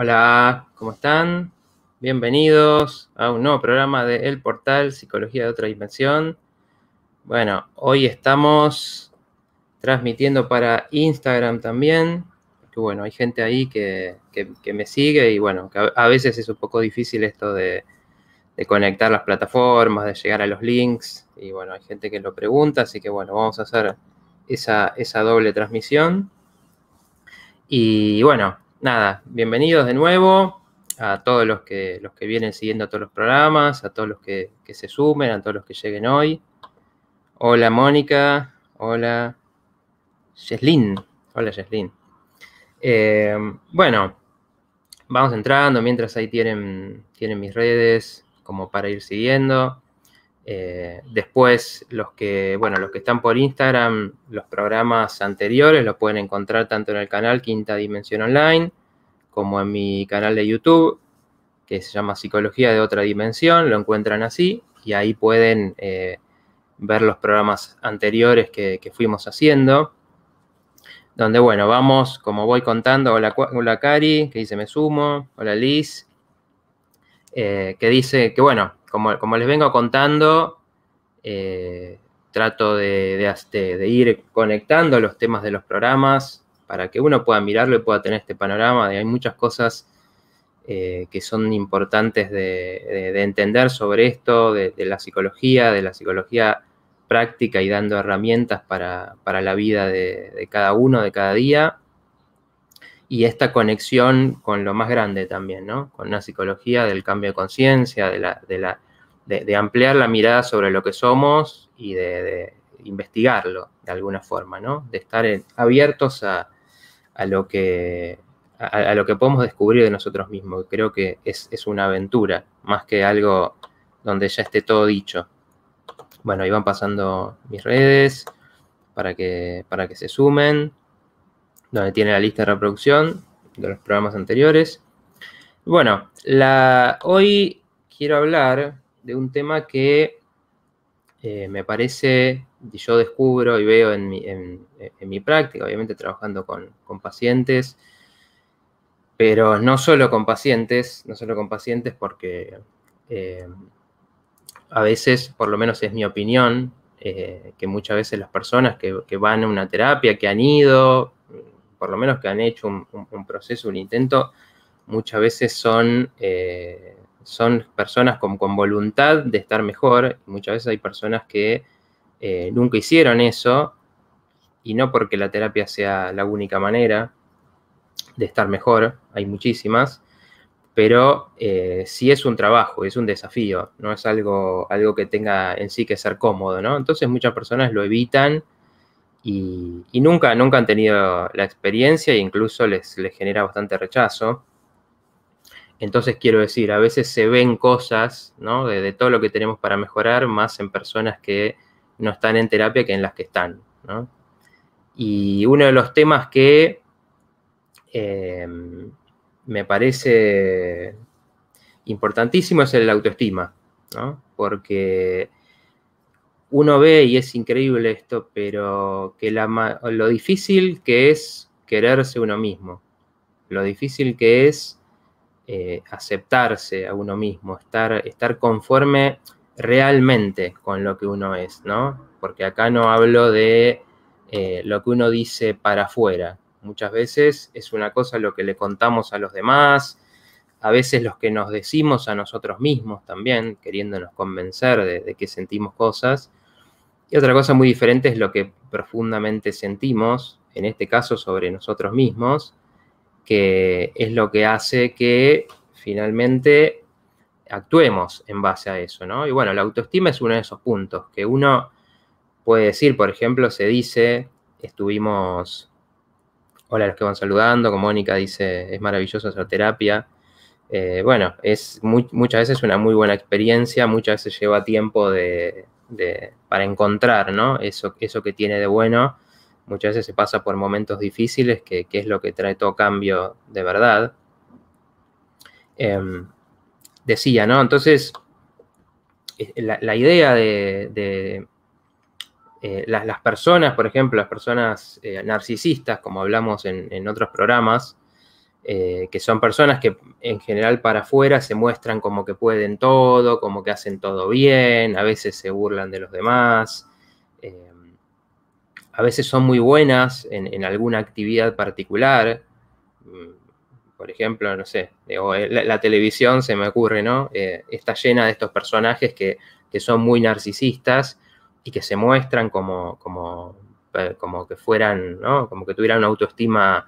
Hola, ¿cómo están? Bienvenidos a un nuevo programa de El Portal Psicología de otra dimensión. Bueno, hoy estamos transmitiendo para Instagram también, porque bueno, hay gente ahí que, me sigue y bueno, que a, veces es un poco difícil esto de, conectar las plataformas, de llegar a los links y bueno, hay gente que lo pregunta, así que bueno, vamos a hacer esa, esa doble transmisión. Y bueno, nada, bienvenidos de nuevo a todos los que, los que vienen siguiendo a todos los programas, a todos los que, se sumen, a todos los que lleguen hoy. Hola Mónica, hola Jeslin. hola Jeslin. Eh, bueno, vamos entrando, mientras ahí tienen, tienen mis redes como para ir siguiendo. Eh, después, los que, bueno, los que están por Instagram, los programas anteriores los pueden encontrar tanto en el canal Quinta Dimensión Online como en mi canal de YouTube, que se llama Psicología de Otra Dimensión, lo encuentran así y ahí pueden eh, ver los programas anteriores que, fuimos haciendo, donde, bueno, vamos, como voy contando, hola, Cari, que dice me sumo, hola Liz, eh, que dice que, bueno, como, les vengo contando, eh, trato de, ir conectando los temas de los programas para que uno pueda mirarlo y pueda tener este panorama. hay muchas cosas eh, que son importantes de, entender sobre esto, de, la psicología, de la psicología práctica y dando herramientas para, para la vida de cada uno, de cada día y esta conexión con lo más grande también, ¿no? Con una psicología del cambio de conciencia, de, la, de, la, de, ampliar la mirada sobre lo que somos y de, investigarlo de alguna forma, ¿no? De estar abiertos a, lo que, a, lo que podemos descubrir de nosotros mismos. Creo que es, una aventura, más que algo donde ya esté todo dicho. Bueno, ahí van pasando mis redes para que, para que se sumen donde tiene la lista de reproducción de los programas anteriores. Bueno, la, hoy quiero hablar de un tema que eh, me parece, yo descubro y veo en mi, práctica, obviamente trabajando con, pacientes, pero no solo con pacientes, no solo con pacientes porque eh, a veces, por lo menos es mi opinión, eh, que muchas veces las personas que, que van a una terapia, que han ido, por lo menos que han hecho un, proceso, un intento, muchas veces son, eh, son personas con, voluntad de estar mejor. Muchas veces hay personas que eh, nunca hicieron eso y no porque la terapia sea la única manera de estar mejor, hay muchísimas, pero si eh, sí es un trabajo, es un desafío, no es algo, algo que tenga en sí que ser cómodo, ¿no? Entonces muchas personas lo evitan y, nunca, nunca han tenido la experiencia e incluso les, genera bastante rechazo. Entonces quiero decir, a veces se ven cosas, ¿no? De, todo lo que tenemos para mejorar, más en personas que no están en terapia que en las que están, Y uno de los temas que em, me parece importantísimo es el autoestima, ¿no? Porque uno ve, y es increíble esto, pero que lo difícil que es quererse uno mismo, lo difícil que es eh, aceptarse a uno mismo, estar, estar conforme realmente con lo que uno es, ¿no? Porque acá no hablo de eh, lo que uno dice para afuera. Muchas veces es una cosa lo que le contamos a los demás, a veces los que nos decimos a nosotros mismos también, queriéndonos convencer de que sentimos cosas, y otra cosa muy diferente es lo que profundamente sentimos, en este caso sobre nosotros mismos, que es lo que hace que finalmente actuemos en base a eso, ¿no? Y bueno, la autoestima es uno de esos puntos que uno puede decir, por ejemplo, se dice, estuvimos, hola los que van saludando, como Mónica dice, es maravilloso hacer terapia. Eh, bueno, es muchas veces una muy buena experiencia, muchas veces lleva tiempo de, para encontrar ¿no? eso, eso que tiene de bueno. Muchas veces se pasa por momentos difíciles, que, es lo que trae todo cambio de verdad. Em, decía, ¿no? Entonces, eh, la, idea de, eh, las, personas, por ejemplo, las personas eh, narcisistas, como hablamos en otros programas, eh, que son personas que en general para afuera se muestran como que pueden todo, como que hacen todo bien, a veces se burlan de los demás, eh, a veces son muy buenas en, alguna actividad particular, mm, por ejemplo, no sé, eh, la, televisión se me ocurre, ¿no? está llena de estos personajes que, son muy narcisistas y que se muestran como, como, como que fueran, ¿no? Como que tuvieran una autoestima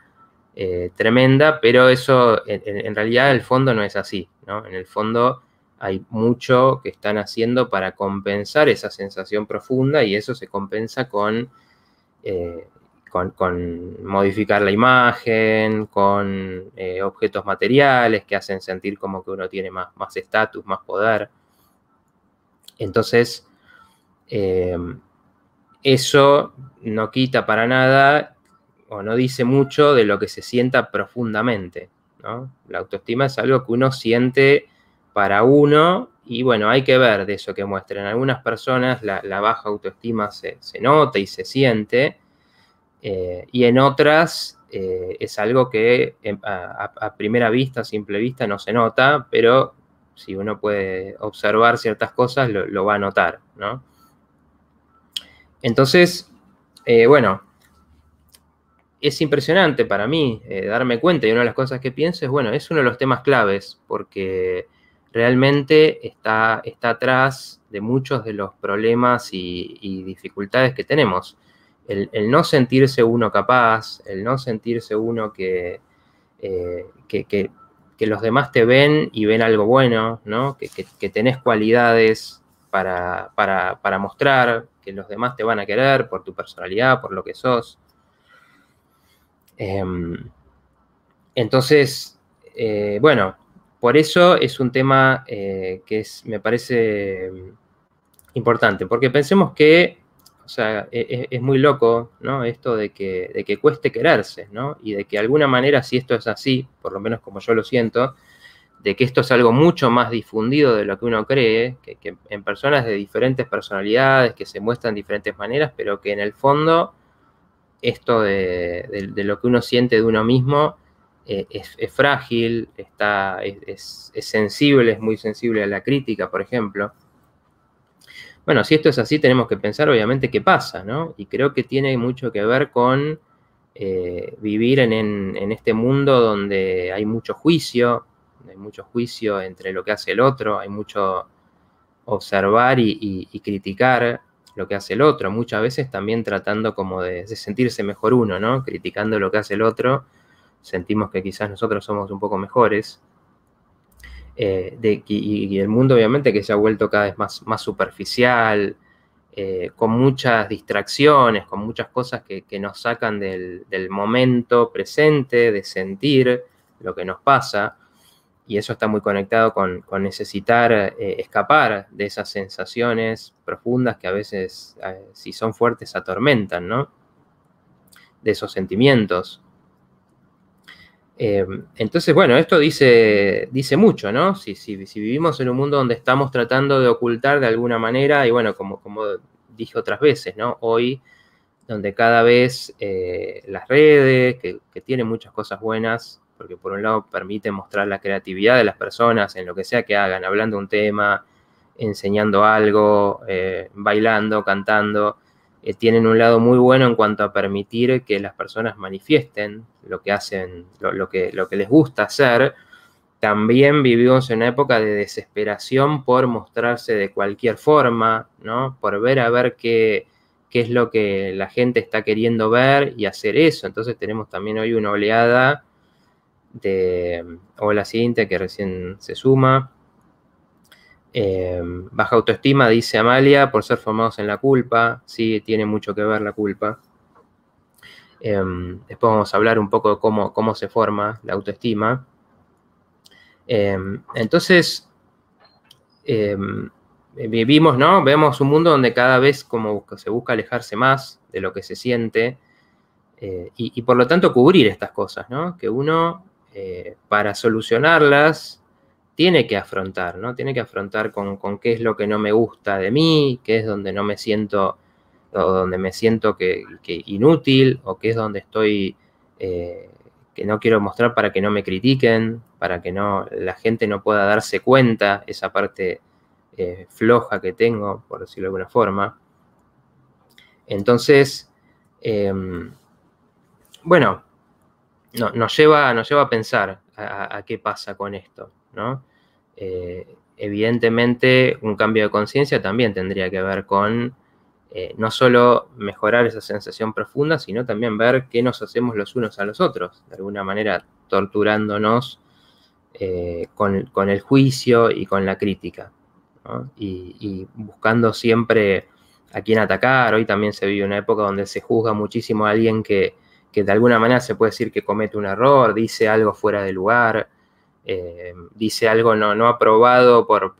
eh, tremenda, pero eso en, realidad el fondo no es así, En el fondo hay mucho que están haciendo para compensar esa sensación profunda y eso se compensa con, eh, con, modificar la imagen, con eh, objetos materiales que hacen sentir como que uno tiene más estatus, más poder. Entonces, eso no quita para nada o no dice mucho de lo que se sienta profundamente. ¿no? La autoestima es algo que uno siente para uno y bueno, hay que ver de eso que muestran. Algunas personas la, baja autoestima se, nota y se siente eh, y en otras eh, es algo que em, a, primera vista, a simple vista, no se nota, pero si uno puede observar ciertas cosas lo, va a notar. ¿no? Entonces, eh, bueno, es impresionante para mí eh, darme cuenta y una de las cosas que pienso es, bueno, es uno de los temas claves porque realmente está, está atrás de muchos de los problemas y, dificultades que tenemos. El, no sentirse uno capaz, el no sentirse uno eh, que, que, los demás te ven y ven algo bueno, ¿no? que, que tenés cualidades para, para mostrar, que los demás te van a querer por tu personalidad, por lo que sos. Em, entonces, eh, bueno, por eso es un tema eh, que es, me parece em, importante, porque pensemos que, o sea, e, e, es, muy loco, ¿no? Esto de que, de que cueste quererse, ¿no? Y de que de alguna manera, si esto es así, por lo menos como yo lo siento, de que esto es algo mucho más difundido de lo que uno cree, que, que en personas de diferentes personalidades, que se muestran de diferentes maneras, pero que en el fondo esto de, lo que uno siente de uno mismo eh, es, frágil, está, es, sensible, es muy sensible a la crítica, por ejemplo. Bueno, si esto es así, tenemos que pensar obviamente qué pasa, ¿no? Y creo que tiene mucho que ver con eh, vivir en, este mundo donde hay mucho juicio, hay mucho juicio entre lo que hace el otro, hay mucho observar y criticar, lo que hace el otro, muchas veces también tratando como de, sentirse mejor uno, ¿no? Criticando lo que hace el otro, sentimos que quizás nosotros somos un poco mejores. Eh, de, y, el mundo obviamente que se ha vuelto cada vez más, más superficial, eh, con muchas distracciones, con muchas cosas que, nos sacan del, del, momento presente, de sentir lo que nos pasa y eso está muy conectado con, necesitar eh, escapar de esas sensaciones profundas que a veces, eh, si son fuertes, atormentan, ¿no? De esos sentimientos. Eh, entonces, bueno, esto dice, dice mucho, ¿no? Si, vivimos en un mundo donde estamos tratando de ocultar de alguna manera, y bueno, como, como dije otras veces, ¿no? Hoy, donde cada vez las redes, que, que tienen muchas cosas buenas, porque por un lado permite mostrar la creatividad de las personas en lo que sea que hagan, hablando un tema, enseñando algo, eh, bailando, cantando. Eh, tienen un lado muy bueno en cuanto a permitir que las personas manifiesten lo que hacen, lo, que, lo que les gusta hacer. También vivimos en una época de desesperación por mostrarse de cualquier forma, ¿no? Por ver a ver qué, qué es lo que la gente está queriendo ver y hacer eso. Entonces tenemos también hoy una oleada de Hola siguiente que recién se suma. Eh, baja autoestima, dice Amalia, por ser formados en la culpa. Sí, tiene mucho que ver la culpa. Eh, después vamos a hablar un poco de cómo, cómo se forma la autoestima. Eh, entonces, vivimos, ¿no? Vemos un mundo donde cada vez como se busca alejarse más de lo que se siente y por lo tanto cubrir estas cosas, ¿no? Que uno eh, para solucionarlas tiene que afrontar, ¿no? Tiene que afrontar con, qué es lo que no me gusta de mí, qué es donde no me siento, o donde me siento que, inútil, o qué es donde estoy, eh, que no quiero mostrar para que no me critiquen, para que no, la gente no pueda darse cuenta esa parte eh, floja que tengo, por decirlo de alguna forma. Entonces, em, bueno, nos, lleva, nos lleva a pensar a, qué pasa con esto, ¿no? Eh, evidentemente, un cambio de conciencia también tendría que ver con eh, no solo mejorar esa sensación profunda, sino también ver qué nos hacemos los unos a los otros, de alguna manera torturándonos eh, con, el juicio y con la crítica, y, y, buscando siempre a quién atacar. Hoy también se vive una época donde se juzga muchísimo a alguien que que de alguna manera se puede decir que comete un error, dice algo fuera de lugar, eh, dice algo no, aprobado por,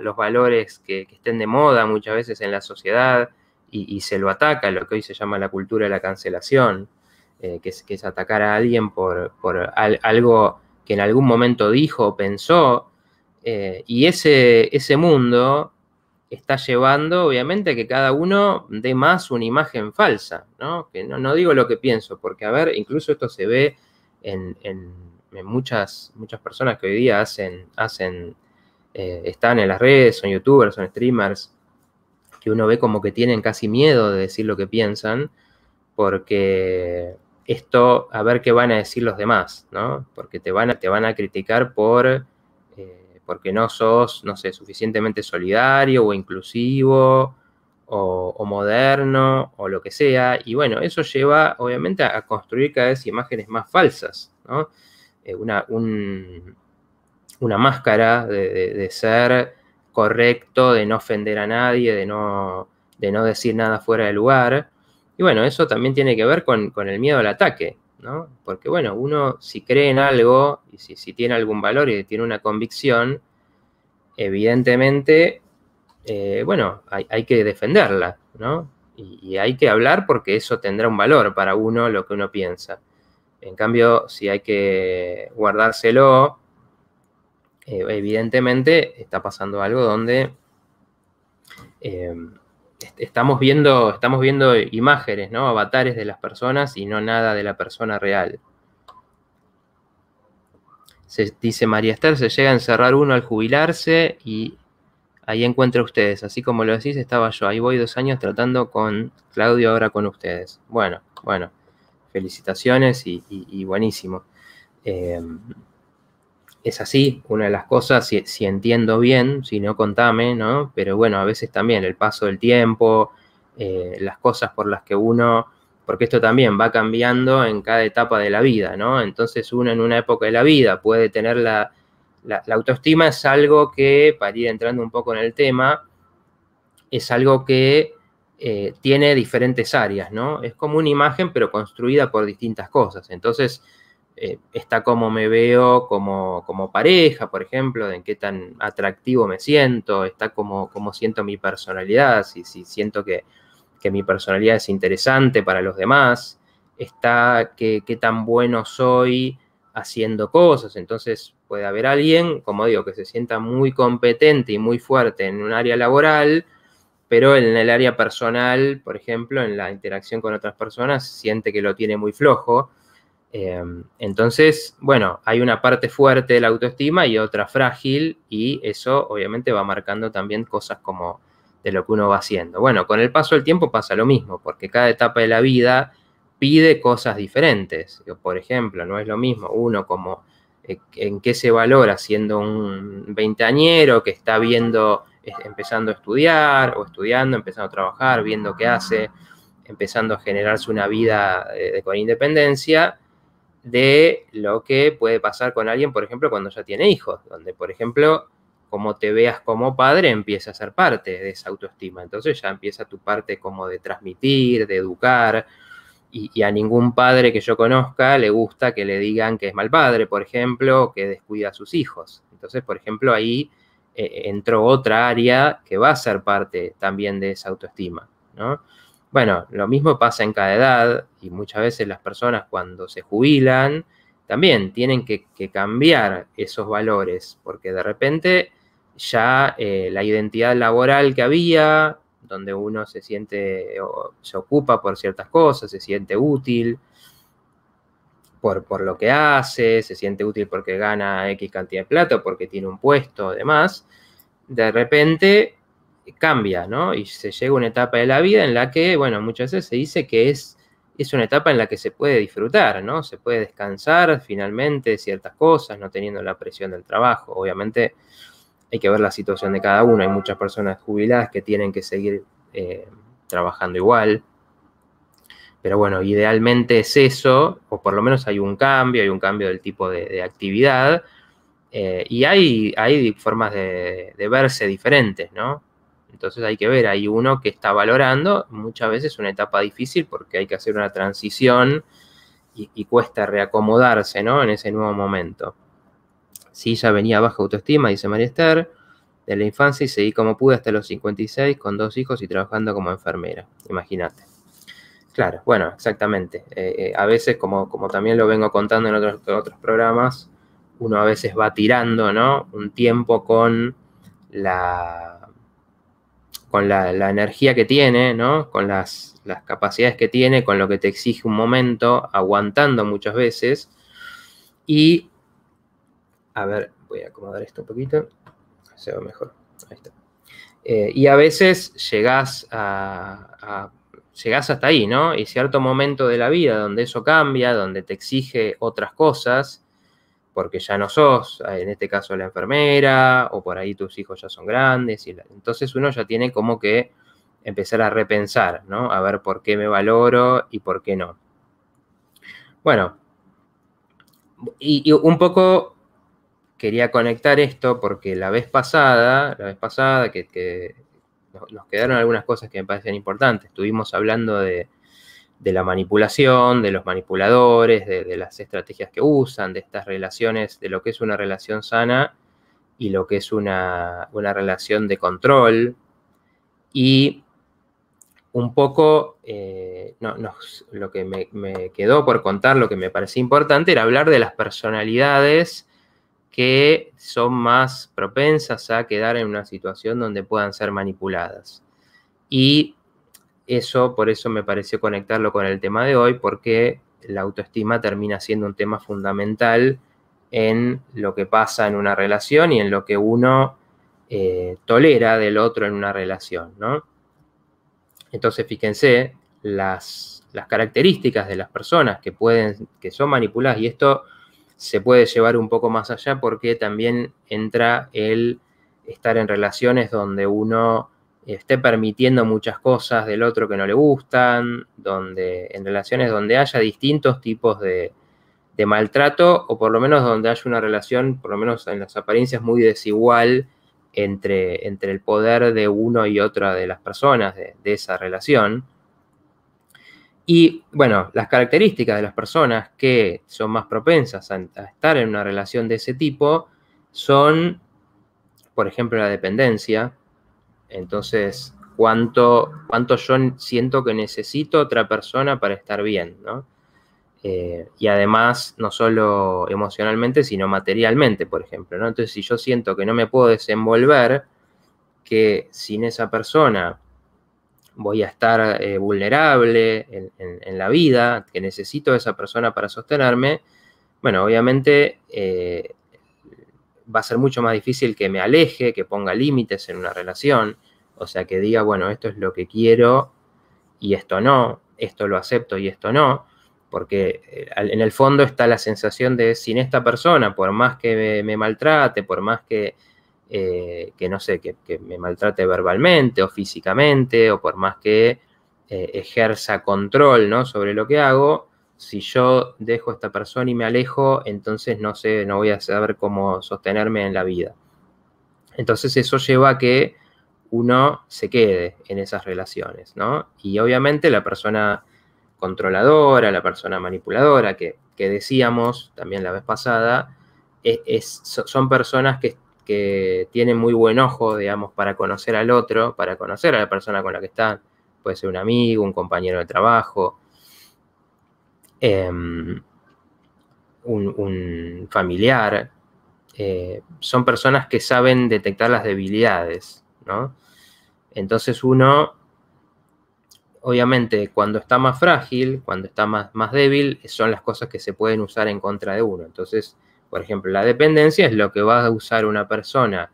los valores que, estén de moda muchas veces en la sociedad y, se lo ataca, lo que hoy se llama la cultura de la cancelación, eh, que, es, que, atacar a alguien por, algo que en algún momento dijo o pensó, eh, y ese, ese mundo está llevando, obviamente, a que cada uno dé más una imagen falsa, ¿no? Que no, digo lo que pienso, porque, a ver, incluso esto se ve en, muchas, muchas personas que hoy día hacen, hacen eh, están en las redes, son youtubers, son streamers, que uno ve como que tienen casi miedo de decir lo que piensan, porque esto, a ver qué van a decir los demás, ¿no? Porque te van te van a criticar por porque no sos, no sé, suficientemente solidario o inclusivo o, moderno o lo que sea. Y bueno, eso lleva obviamente a, construir cada vez imágenes más falsas, ¿no? Eh, una, una, máscara de, ser correcto, de no ofender a nadie, de no, de no decir nada fuera de lugar. Y bueno, eso también tiene que ver con, con el miedo al ataque, porque bueno, uno si cree en algo y si, tiene algún valor y tiene una convicción, evidentemente, eh, bueno, hay, que defenderla, ¿no? Y, hay que hablar porque eso tendrá un valor para uno lo que uno piensa. En cambio, si hay que guardárselo, eh, evidentemente está pasando algo donde... Eh, estamos viendo, estamos viendo imágenes, ¿no? Avatares de las personas y no nada de la persona real. Se, dice María Esther, se llega a encerrar uno al jubilarse y ahí encuentra ustedes. Así como lo decís, estaba yo. Ahí voy dos años tratando con Claudio, ahora con ustedes. Bueno, bueno, felicitaciones y, buenísimo. Eh, es así, una de las cosas, si, entiendo bien, si no contame, ¿no? Pero bueno, a veces también el paso del tiempo, eh, las cosas por las que uno, porque esto también va cambiando en cada etapa de la vida, ¿no? Entonces uno en una época de la vida puede tener la, la, autoestima, es algo que, para ir entrando un poco en el tema, es algo que eh, tiene diferentes áreas, ¿no? Es como una imagen, pero construida por distintas cosas. Entonces, eh, está cómo me veo como, pareja, por ejemplo, en qué tan atractivo me siento, está cómo, siento mi personalidad, si, si siento que, mi personalidad es interesante para los demás, está qué, qué tan bueno soy haciendo cosas. Entonces puede haber alguien, como digo, que se sienta muy competente y muy fuerte en un área laboral, pero en el área personal, por ejemplo, en la interacción con otras personas, siente que lo tiene muy flojo Em, entonces, bueno, hay una parte fuerte de la autoestima y otra frágil y eso obviamente va marcando también cosas como de lo que uno va haciendo. Bueno, con el paso del tiempo pasa lo mismo, porque cada etapa de la vida pide cosas diferentes. Por ejemplo, no es lo mismo uno como eh, en qué se valora siendo un veinteañero que está viendo, eh, empezando a estudiar o estudiando, empezando a trabajar, viendo qué hace, empezando a generarse una vida eh, de, con independencia, de lo que puede pasar con alguien, por ejemplo, cuando ya tiene hijos, donde, por ejemplo, como te veas como padre empieza a ser parte de esa autoestima. Entonces ya empieza tu parte como de transmitir, de educar, y, a ningún padre que yo conozca le gusta que le digan que es mal padre, por ejemplo, que descuida a sus hijos. Entonces, por ejemplo, ahí eh, entró otra área que va a ser parte también de esa autoestima, ¿no? Bueno, lo mismo pasa en cada edad y muchas veces las personas cuando se jubilan también tienen que, cambiar esos valores porque de repente ya eh, la identidad laboral que había, donde uno se siente, o se ocupa por ciertas cosas, se siente útil por, por, lo que hace, se siente útil porque gana X cantidad de plata, porque tiene un puesto, demás, de repente cambia, ¿no? Y se llega a una etapa de la vida en la que, bueno, muchas veces se dice que es, es una etapa en la que se puede disfrutar, ¿no? Se puede descansar finalmente de ciertas cosas, no teniendo la presión del trabajo. Obviamente hay que ver la situación de cada uno. Hay muchas personas jubiladas que tienen que seguir eh, trabajando igual. Pero bueno, idealmente es eso, o por lo menos hay un cambio, hay un cambio del tipo de, actividad. Eh, y hay, hay formas de verse diferentes, ¿no? Entonces hay que ver, hay uno que está valorando, muchas veces es una etapa difícil porque hay que hacer una transición y, cuesta reacomodarse, ¿no? En ese nuevo momento. Sí, ya venía baja autoestima, dice María Esther, de la infancia y seguí como pude hasta los 56 con dos hijos y trabajando como enfermera, imagínate. Claro, bueno, exactamente. Eh, eh, a veces, como, como también lo vengo contando en otros, otros programas, uno a veces va tirando, ¿no? Un tiempo con la con la, energía que tiene, ¿no? Con las, capacidades que tiene, con lo que te exige un momento, aguantando muchas veces. Y, a ver, voy a acomodar esto poquito, se mejor, eh, y a veces llegás a, a hasta ahí, ¿no? Y cierto momento de la vida donde eso cambia, donde te exige otras cosas, porque ya no sos, eh, en este caso la enfermera, o por ahí tus hijos ya son grandes. Y entonces uno ya tiene como que empezar a repensar, ¿no? A ver por qué me valoro y por qué no. Bueno, y, un poco quería conectar esto porque la vez pasada, la vez pasada que, que nos quedaron algunas cosas que me parecían importantes. Estuvimos hablando de, de la manipulación, de los manipuladores, de, las estrategias que usan, de estas relaciones, de lo que es una relación sana y lo que es una, relación de control. Y un poco eh, no, no, lo que me, quedó por contar, lo que me parecía importante, era hablar de las personalidades que son más propensas a quedar en una situación donde puedan ser manipuladas. Y eso, por eso me pareció conectarlo con el tema de hoy, porque la autoestima termina siendo un tema fundamental en lo que pasa en una relación y en lo que uno eh, tolera del otro en una relación, ¿no? Entonces, fíjense, las, las, características de las personas que pueden, que son manipuladas, y esto se puede llevar un poco más allá porque también entra el estar en relaciones donde uno esté permitiendo muchas cosas del otro que no le gustan, donde, en relaciones donde haya distintos tipos de, maltrato, o por lo menos donde haya una relación, por lo menos en las apariencias, muy desigual entre, entre el poder de uno y otra de las personas de, esa relación. Y bueno, las características de las personas que son más propensas a estar en una relación de ese tipo son, por ejemplo, la dependencia, entonces, ¿cuánto, cuánto yo siento que necesito otra persona para estar bien? ¿no? Eh, y además, no solo emocionalmente, sino materialmente, por ejemplo. ¿no? Entonces, si yo siento que no me puedo desenvolver, que sin esa persona voy a estar eh, vulnerable en, la vida, que necesito a esa persona para sostenerme, bueno, obviamente eh, va a ser mucho más difícil que me aleje, que ponga límites en una relación, o sea, que diga, bueno, esto es lo que quiero y esto no, esto lo acepto y esto no, porque eh, en el fondo está la sensación de sin esta persona, por más que me, maltrate, por más que, eh, que no sé, que, me maltrate verbalmente o físicamente, o por más que eh, ejerza control sobre lo que hago, si yo dejo a esta persona y me alejo, entonces no sé, no voy a saber cómo sostenerme en la vida. Entonces eso lleva a que uno se quede en esas relaciones, ¿no? Y obviamente la persona controladora, la persona manipuladora, que, decíamos también la vez pasada, e, son personas que, que, tienen muy buen ojo, digamos, para conocer al otro, para conocer a la persona con la que están. Puede ser un amigo, un compañero de trabajo, Em, un, familiar, eh, son personas que saben detectar las debilidades, ¿no? Entonces uno, obviamente, cuando está más frágil, cuando está más, más débil, son las cosas que se pueden usar en contra de uno. Entonces, por ejemplo, la dependencia es lo que va a usar una persona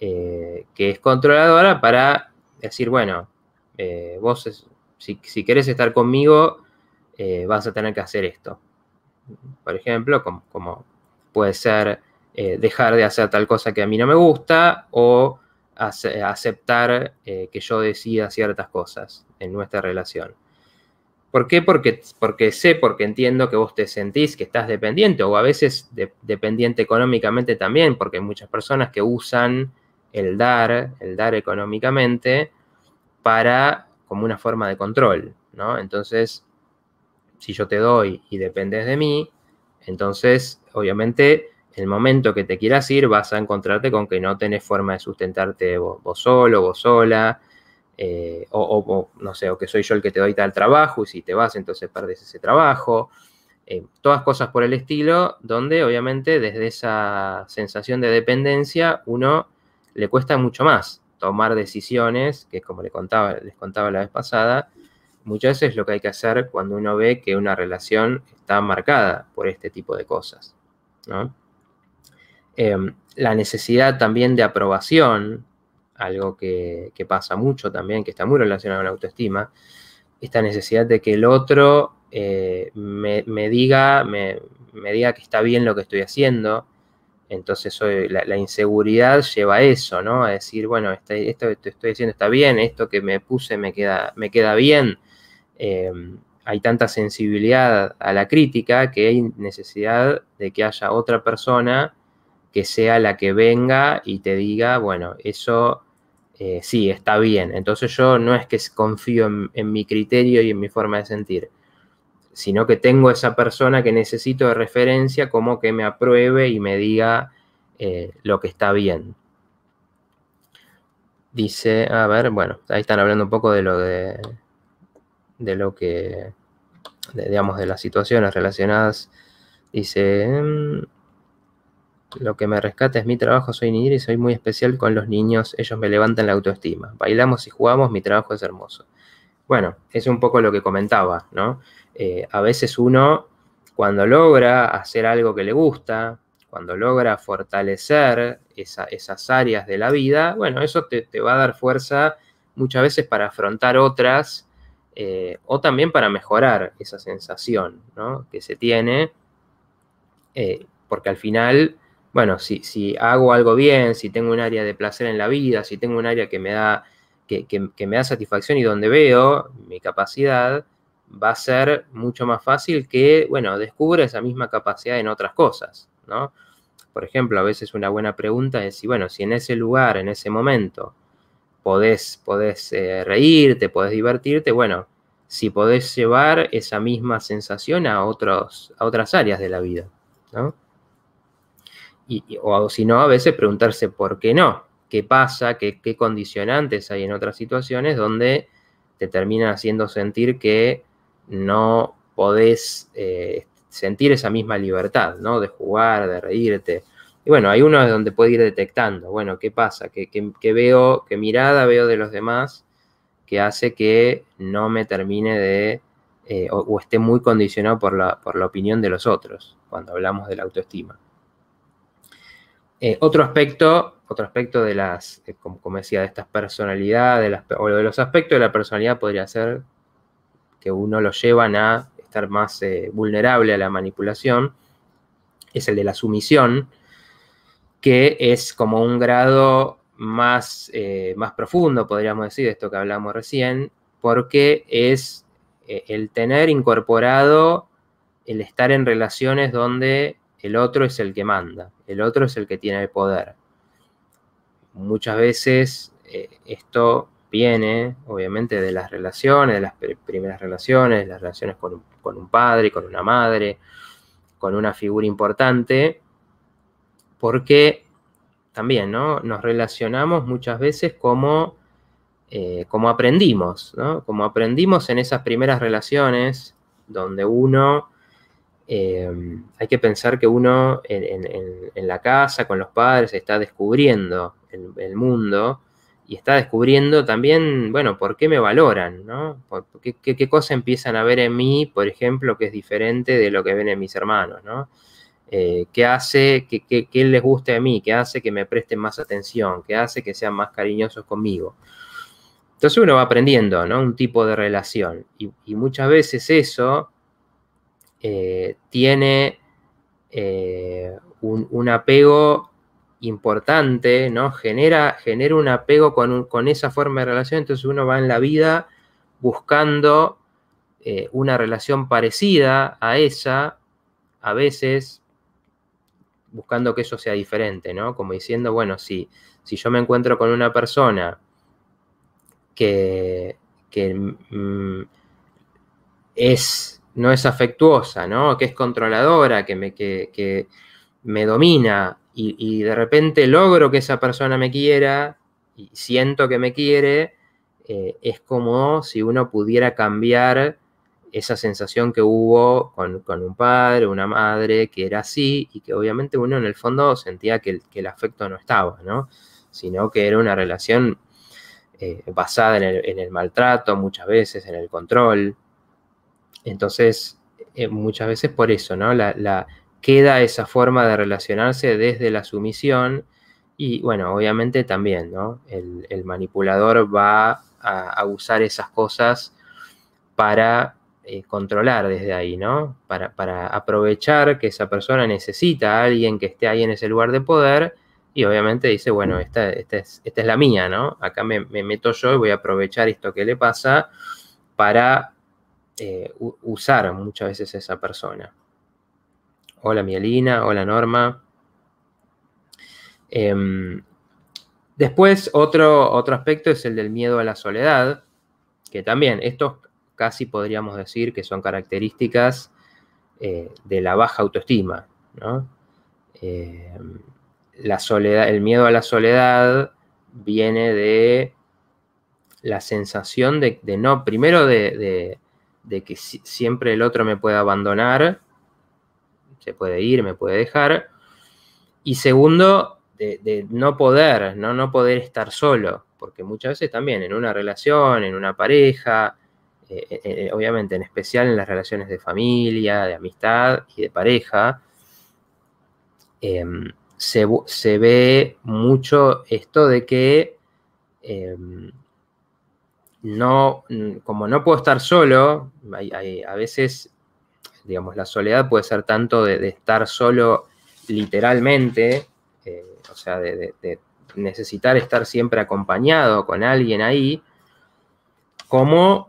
eh, que es controladora para decir, bueno, eh, vos si, si, querés estar conmigo, eh, vas a tener que hacer esto. Por ejemplo, como, puede ser eh, dejar de hacer tal cosa que a mí no me gusta o aceptar eh, que yo decida ciertas cosas en nuestra relación. ¿Por qué? Porque, sé, porque entiendo que vos te sentís que estás dependiente o a veces dependiente económicamente también, porque hay muchas personas que usan el dar, el dar económicamente, para como una forma de control, ¿no? Entonces, si yo te doy y dependes de mí, entonces obviamente el momento que te quieras ir vas a encontrarte con que no tenés forma de sustentarte vos, solo, vos sola, eh, o, no sé, o que soy yo el que te doy tal trabajo y si te vas entonces perdes ese trabajo. Eh, todas cosas por el estilo, donde obviamente desde esa sensación de dependencia uno le cuesta mucho más tomar decisiones, que es como contaba, les contaba la vez pasada, muchas veces lo que hay que hacer cuando uno ve que una relación está marcada por este tipo de cosas. ¿no? Em, la necesidad también de aprobación, algo que, pasa mucho también, que está muy relacionado con la autoestima, esta necesidad de que el otro eh, me, diga, me, diga que está bien lo que estoy haciendo. Entonces la, inseguridad lleva a eso, ¿no? A decir, bueno, este, esto que estoy haciendo está bien, esto que me puse me queda, me queda bien Em, hay tanta sensibilidad a la crítica que hay necesidad de que haya otra persona que sea la que venga y te diga, bueno, eso eh, sí, está bien. Entonces yo no es que confío en, mi criterio y en mi forma de sentir, sino que tengo esa persona que necesito de referencia como que me apruebe y me diga eh, lo que está bien. Dice, a ver, bueno, ahí están hablando un poco de lo de de lo que, digamos, de las situaciones relacionadas. Dice, em, lo que me rescata es mi trabajo, soy niñera y soy muy especial con los niños, ellos me levantan la autoestima. Bailamos y jugamos, mi trabajo es hermoso. Bueno, es un poco lo que comentaba, ¿no? Eh, a veces uno, cuando logra hacer algo que le gusta, cuando logra fortalecer esas áreas de la vida, bueno, eso te, te va a dar fuerza muchas veces para afrontar otras eh, o también para mejorar esa sensación que se tiene, eh, porque al final, bueno, si, hago algo bien, si tengo un área de placer en la vida, si tengo un área que me da, que, que me da satisfacción y donde veo mi capacidad, va a ser mucho más fácil que, bueno, descubra esa misma capacidad en otras cosas, ¿no? Por ejemplo, a veces una buena pregunta es si, bueno, si en ese lugar, en ese momento, podés, eh, reírte, podés divertirte, bueno, si podés llevar esa misma sensación a, otros, a otras áreas de la vida, ¿no? Y, o si no, a veces preguntarse por qué no, qué pasa, qué, condicionantes hay en otras situaciones donde te terminan haciendo sentir que no podés eh, sentir esa misma libertad, ¿no? De jugar, de reírte, y bueno, hay uno donde puede ir detectando, bueno, ¿qué pasa? ¿Qué, qué, pasa qué veo, qué mirada veo de los demás que hace que no me termine de, eh, o, esté muy condicionado por la, opinión de los otros, cuando hablamos de la autoestima? Eh, otro aspecto, otro aspecto de las, eh, como, decía, de estas personalidades, de o de los aspectos de la personalidad podría ser que uno lo llevan a estar más vulnerable a la manipulación, es el de la sumisión, que es como un grado más, eh, más profundo, podríamos decir, de esto que hablamos recién, porque es eh, el tener incorporado el estar en relaciones donde el otro es el que manda, el otro es el que tiene el poder. Muchas veces eh, esto viene, obviamente, de las relaciones, de las primeras relaciones, las relaciones con, con un padre, con una madre, con una figura importante, porque también ¿no? nos relacionamos muchas veces eh, como, aprendimos, ¿no? como aprendimos en esas primeras relaciones donde uno, eh, hay que pensar que uno en, la casa, con los padres, está descubriendo el, mundo y está descubriendo también, bueno, por qué me valoran, ¿no? ¿Qué, qué cosa empiezan a ver en mí, por ejemplo, que es diferente de lo que ven en mis hermanos, ¿no? ¿Qué eh, que hace que, les guste a mí, que hace que me presten más atención, que hace que sean más cariñosos conmigo. Entonces uno va aprendiendo, ¿no? Un tipo de relación. Y, muchas veces eso eh, tiene eh, un, apego importante, ¿no? Genera, genera un apego con, esa forma de relación. Entonces uno va en la vida buscando una relación parecida a esa, a veces buscando que eso sea diferente, ¿no? Como diciendo, bueno, si, si yo me encuentro con una persona que, que mm, mm, es, no es afectuosa, ¿no? Que es controladora, que me, que, que me domina y, de repente logro que esa persona me quiera y siento que me quiere, eh, es como si uno pudiera cambiar esa sensación que hubo con, un padre, una madre, que era así y que obviamente uno en el fondo sentía que el, afecto no estaba, ¿no? Sino que era una relación eh, basada en el, maltrato muchas veces, en el control. Entonces, eh, muchas veces por eso, ¿no? La, queda esa forma de relacionarse desde la sumisión y, bueno, obviamente también, ¿no? El, manipulador va a usar esas cosas para eh, controlar desde ahí, ¿no? Para, aprovechar que esa persona necesita a alguien que esté ahí en ese lugar de poder y obviamente dice, bueno, esta, es, la mía, ¿no? Acá me, meto yo y voy a aprovechar esto que le pasa para eh, usar muchas veces a esa persona. Hola Mielina, hola Norma. Em, después, otro, otro aspecto es el del miedo a la soledad, que también estos casi podríamos decir que son características eh, de la baja autoestima, eh, la soledad, el miedo a la soledad viene de la sensación de, no, primero de, que siempre el otro me puede abandonar, se puede ir, me puede dejar, y segundo, de, de, no poder, ¿no? no poder estar solo, porque muchas veces también en una relación, en una pareja, eh, eh, eh, obviamente, en especial en las relaciones de familia, de amistad y de pareja, em, se, ve mucho esto de que em, no, mm, como no puedo estar solo, a veces, digamos, la soledad puede ser tanto de, estar solo literalmente, o sea, de necesitar estar siempre acompañado con alguien ahí, como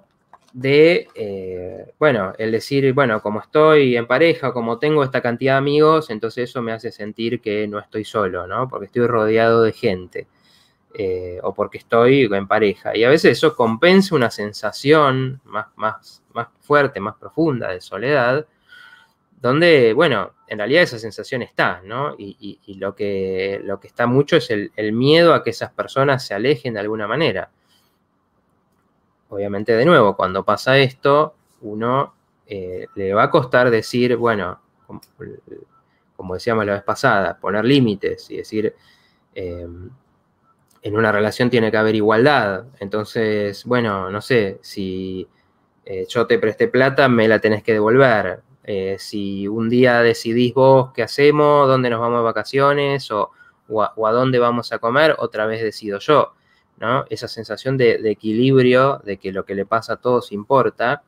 de, eh, bueno, el decir, bueno, como estoy en pareja, como tengo esta cantidad de amigos, entonces eso me hace sentir que no estoy solo, ¿no? Porque estoy rodeado de gente eh, o porque estoy en pareja. Y a veces eso compensa una sensación más, fuerte, más profunda de soledad, donde, bueno, en realidad esa sensación está, ¿no? Y, lo, que, está mucho es el miedo a que esas personas se alejen de alguna manera obviamente de nuevo, cuando pasa esto, uno eh, le va a costar decir, bueno, como, decíamos la vez pasada, poner límites y decir, em, en una relación tiene que haber igualdad. Entonces, bueno, no sé, si eh, yo te presté plata, me la tenés que devolver. Eh, si un día decidís vos qué hacemos, dónde nos vamos de vacaciones o, o a dónde vamos a comer, otra vez decido yo. Esa sensación de, equilibrio, de que lo que le pasa a todos importa,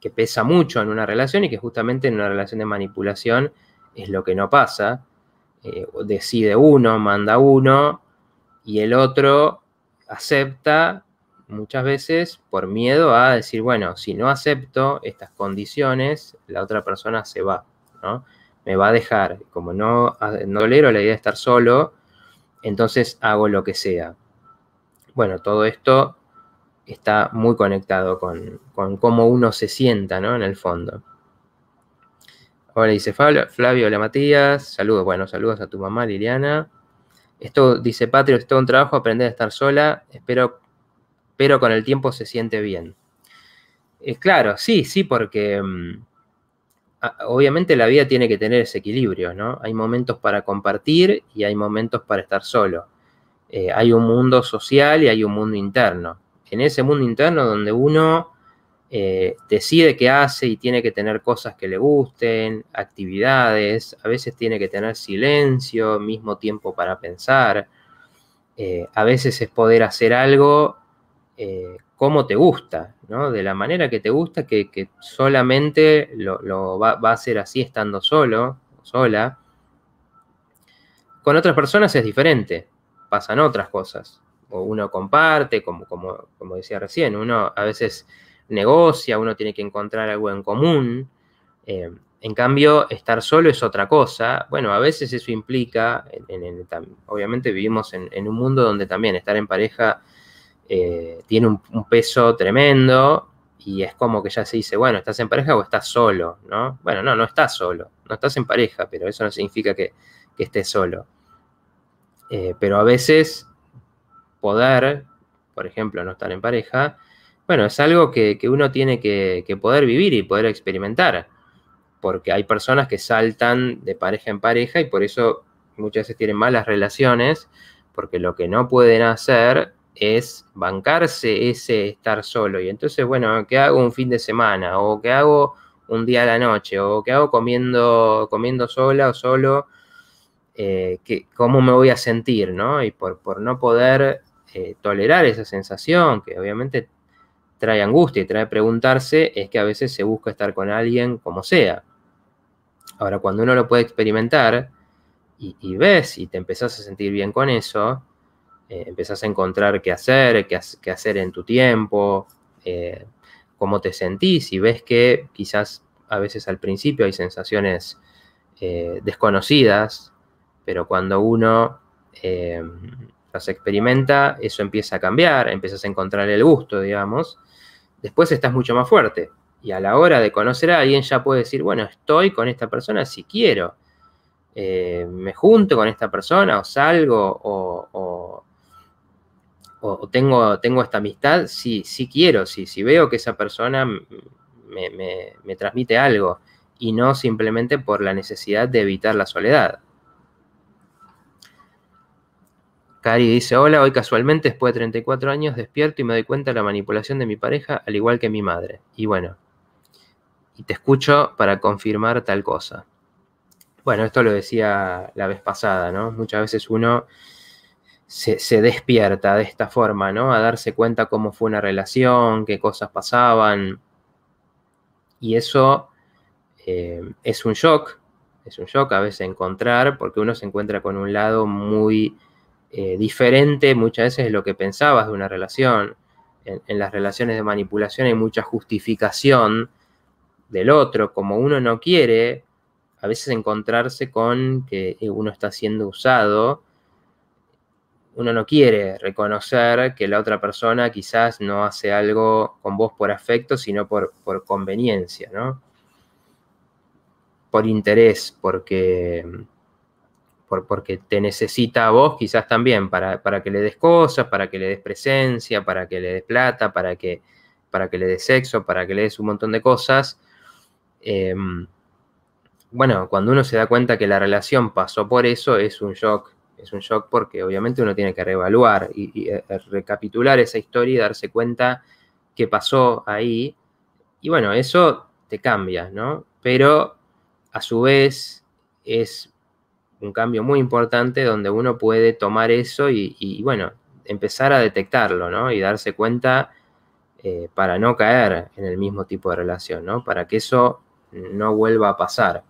que pesa mucho en una relación y que justamente en una relación de manipulación es lo que no pasa. Eh, decide uno, manda uno y el otro acepta muchas veces por miedo a decir, bueno, si no acepto estas condiciones, la otra persona se va, Me va a dejar. Como no, no la idea de estar solo, entonces hago lo que sea. Bueno, todo esto está muy conectado con, cómo uno se sienta, ¿no? En el fondo. Ahora dice Flavio hola Matías, saludos, bueno, saludos a tu mamá Liliana. Esto dice Patrio, es todo un trabajo aprender a estar sola, espero, pero con el tiempo se siente bien. Es claro, sí, sí, porque mm, obviamente la vida tiene que tener ese equilibrio, ¿no? Hay momentos para compartir y hay momentos para estar solo. Eh, hay un mundo social y hay un mundo interno. En ese mundo interno donde uno eh, decide qué hace y tiene que tener cosas que le gusten, actividades, a veces tiene que tener silencio, mismo tiempo para pensar, eh, a veces es poder hacer algo como te gusta, ¿no? de la manera que te gusta, que, solamente lo, va, a hacer así estando solo, sola. Con otras personas es diferente pasan otras cosas. O uno comparte, como, como, como decía recién, uno a veces negocia, uno tiene que encontrar algo en común. Eh, en cambio, estar solo es otra cosa. Bueno, a veces eso implica, obviamente vivimos en, un mundo donde también estar en pareja eh, tiene un, peso tremendo y es como que ya se dice, bueno, ¿estás en pareja o estás solo? ¿no? Bueno, no, no estás solo, no estás en pareja, pero eso no significa que, que estés solo. Eh, pero a veces poder, por ejemplo, no estar en pareja, bueno, es algo que, uno tiene que, poder vivir y poder experimentar. Porque hay personas que saltan de pareja en pareja y por eso muchas veces tienen malas relaciones, porque lo que no pueden hacer es bancarse ese estar solo. Y entonces, bueno, ¿qué hago un fin de semana? ¿O qué hago un día a la noche? ¿O qué hago comiendo sola o solo? Eh, que, cómo me voy a sentir, ¿no? Y por, no poder eh, tolerar esa sensación, que obviamente trae angustia y trae preguntarse, es que a veces se busca estar con alguien como sea. Ahora, cuando uno lo puede experimentar y, ves y te empezás a sentir bien con eso, eh, empezás a encontrar qué hacer, qué, hacer en tu tiempo, cómo te sentís y ves que quizás a veces al principio hay sensaciones desconocidas pero cuando uno eh, las experimenta, eso empieza a cambiar, empiezas a encontrar el gusto, digamos. Después estás mucho más fuerte. Y a la hora de conocer a alguien ya puede decir, bueno, estoy con esta persona si quiero. Eh, me junto con esta persona o salgo o, tengo, tengo, esta amistad si, si quiero, si, veo que esa persona me transmite algo y no simplemente por la necesidad de evitar la soledad. Cari dice, hola, hoy casualmente, después de 34 años, despierto y me doy cuenta de la manipulación de mi pareja, al igual que mi madre. Y bueno, y te escucho para confirmar tal cosa. Bueno, esto lo decía la vez pasada, ¿no? Muchas veces uno se, despierta de esta forma, ¿no? A darse cuenta cómo fue una relación, qué cosas pasaban. Y eso eh, es un shock, es un shock a veces encontrar, porque uno se encuentra con un lado muy eh, diferente muchas veces de lo que pensabas de una relación. En, las relaciones de manipulación hay mucha justificación del otro, como uno no quiere a veces encontrarse con que eh, uno está siendo usado, uno no quiere reconocer que la otra persona quizás no hace algo con vos por afecto, sino por, por conveniencia, ¿no? Por interés, porque porque te necesita a vos quizás también para, que le des cosas, para que le des presencia, para que le des plata, para que, para que le des sexo, para que le des un montón de cosas. Em, bueno, cuando uno se da cuenta que la relación pasó por eso, es un shock. Es un shock porque obviamente uno tiene que reevaluar y, eh, eh, recapitular esa historia y darse cuenta qué pasó ahí. Y bueno, eso te cambia, ¿no? Pero a su vez es un cambio muy importante donde uno puede tomar eso y, bueno, empezar a detectarlo, ¿no? Y darse cuenta eh, para no caer en el mismo tipo de relación, ¿no? Para que eso no vuelva a pasar.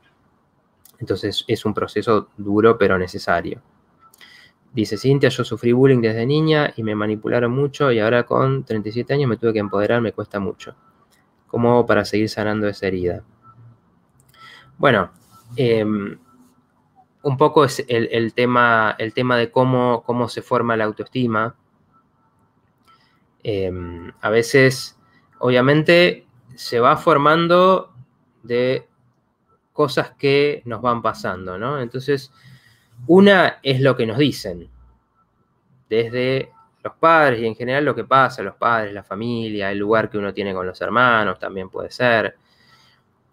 Entonces es un proceso duro pero necesario. Dice Cintia, yo sufrí bullying desde niña y me manipularon mucho y ahora con 37 años me tuve que empoderar, me cuesta mucho. ¿Cómo hago para seguir sanando esa herida? Bueno, em, un poco es el, tema, el tema de cómo, se forma la autoestima. Em, a veces, obviamente, se va formando de cosas que nos van pasando, ¿no? Entonces, una es lo que nos dicen, desde los padres y en general lo que pasa, los padres, la familia, el lugar que uno tiene con los hermanos también puede ser,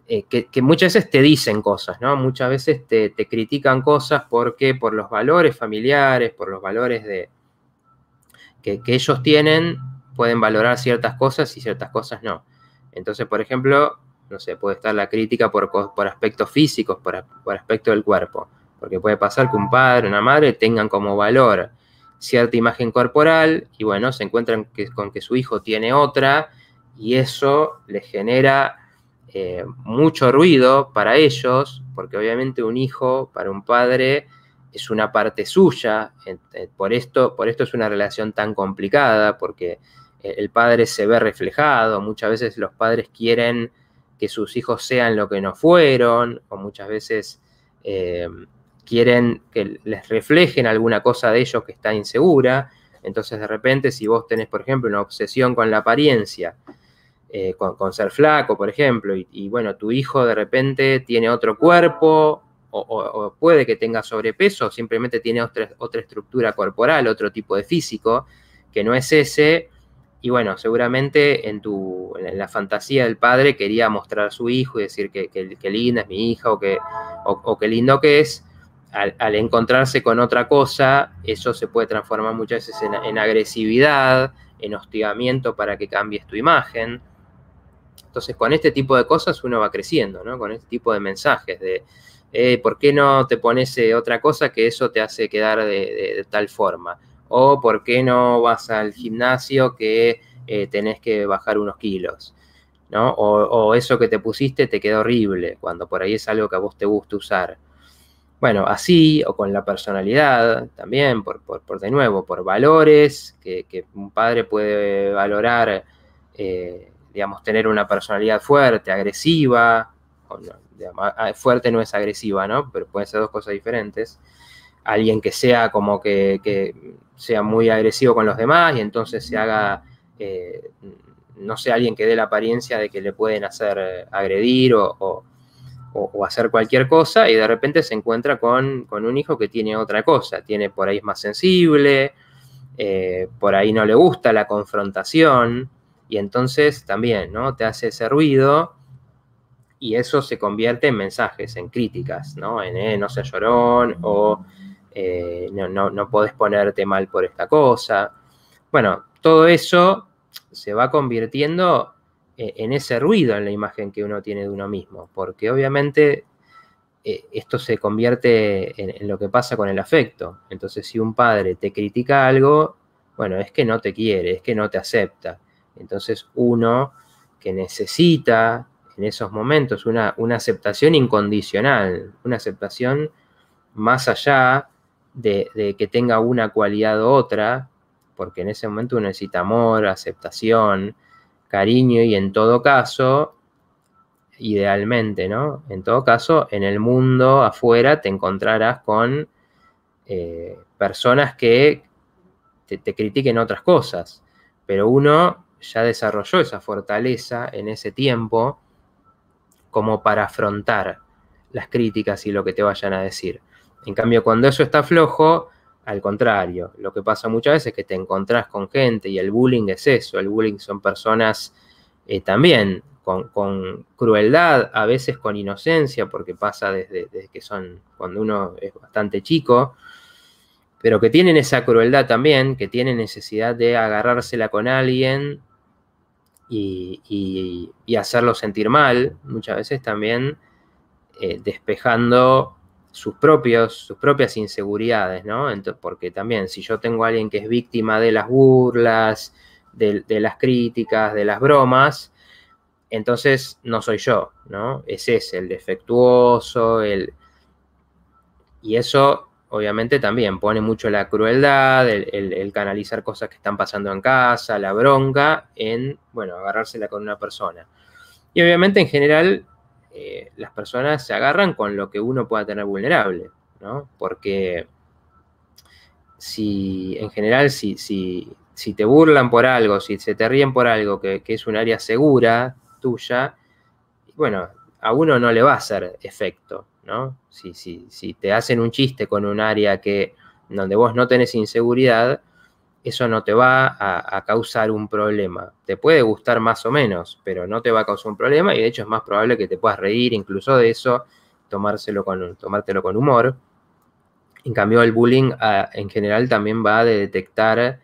eh, que, muchas veces te dicen cosas, ¿no? Muchas veces te, critican cosas porque por los valores familiares, por los valores de, que, ellos tienen, pueden valorar ciertas cosas y ciertas cosas no. Entonces, por ejemplo, no sé, puede estar la crítica por, por aspectos físicos, por, aspecto del cuerpo, porque puede pasar que un padre, una madre tengan como valor cierta imagen corporal y bueno, se encuentran que, con que su hijo tiene otra y eso les genera eh, mucho ruido para ellos, porque obviamente un hijo para un padre es una parte suya, eh, por esto, por esto es una relación tan complicada, porque eh, el padre se ve reflejado, muchas veces los padres quieren que sus hijos sean lo que no fueron, o muchas veces quieren que les reflejen alguna cosa de ellos que está insegura, entonces de repente si vos tenés, por ejemplo, una obsesión con la apariencia, eh, con, ser flaco, por ejemplo, y, bueno, tu hijo de repente tiene otro cuerpo o, puede que tenga sobrepeso, simplemente tiene otra, otra estructura corporal, otro tipo de físico, que no es ese, y bueno, seguramente en, tu, la fantasía del padre quería mostrar a su hijo y decir que, que, linda es mi hija o que, lindo que es. Al, encontrarse con otra cosa, eso se puede transformar muchas veces en, en agresividad, en hostigamiento para que cambies tu imagen. Entonces, con este tipo de cosas uno va creciendo, ¿no? Con este tipo de mensajes de, eh, ¿por qué no te pones eh, otra cosa que eso te hace quedar de, tal forma? O ¿por qué no vas al gimnasio que eh, tenés que bajar unos kilos? ¿no? O, eso que te pusiste te queda horrible, cuando por ahí es algo que a vos te gusta usar. Bueno, así, o con la personalidad también, por, de nuevo, por valores que, un padre puede valorar eh, digamos, tener una personalidad fuerte, agresiva, ah, fuerte no es agresiva, ¿no? Pero pueden ser dos cosas diferentes. Alguien que sea como que, sea muy agresivo con los demás y entonces se haga, eh, no sé, alguien que dé la apariencia de que le pueden hacer eh, agredir o, hacer cualquier cosa y de repente se encuentra con, un hijo que tiene otra cosa, tiene por ahí es más sensible, eh, por ahí no le gusta la confrontación, y entonces también, ¿no? Te hace ese ruido y eso se convierte en mensajes, en críticas, ¿no? En eh, no seas llorón o eh, no, no, podés ponerte mal por esta cosa. Bueno, todo eso se va convirtiendo eh, en ese ruido en la imagen que uno tiene de uno mismo, porque obviamente esto se convierte en, lo que pasa con el afecto. Entonces, si un padre te critica algo, bueno, es que no te quiere, es que no te acepta. Entonces uno que necesita en esos momentos una, aceptación incondicional, una aceptación más allá de, que tenga una cualidad u otra, porque en ese momento uno necesita amor, aceptación, cariño y en todo caso, idealmente, ¿no? En todo caso, en el mundo afuera te encontrarás con eh, personas que te critiquen otras cosas, pero uno ya desarrolló esa fortaleza en ese tiempo como para afrontar las críticas y lo que te vayan a decir. En cambio, cuando eso está flojo, al contrario, lo que pasa muchas veces es que te encontrás con gente y el bullying es eso, el bullying son personas eh, también con, crueldad, a veces con inocencia, porque pasa desde, desde, que son, cuando uno es bastante chico, pero que tienen esa crueldad también, que tienen necesidad de agarrársela con alguien y, hacerlo sentir mal, muchas veces también eh, despejando sus, propios, sus propias inseguridades, ¿no? porque también si yo tengo a alguien que es víctima de las burlas, de, las críticas, de las bromas, entonces no soy yo, ¿no? Es el defectuoso, el... Y eso obviamente también pone mucho la crueldad, el, canalizar cosas que están pasando en casa, la bronca, en, bueno, agarrársela con una persona. Y obviamente en general eh, las personas se agarran con lo que uno pueda tener vulnerable, ¿no? Porque si en general, si, si, si te burlan por algo, si se te ríen por algo que, que es un área segura tuya, bueno, a uno no le va a hacer efecto, si, si, si te hacen un chiste con un área que, donde vos no tenés inseguridad, eso no te va a, causar un problema. Te puede gustar más o menos, pero no te va a causar un problema y de hecho es más probable que te puedas reír incluso de eso, tomárselo con, tomártelo con humor. En cambio, el bullying ah, en general también va a de detectar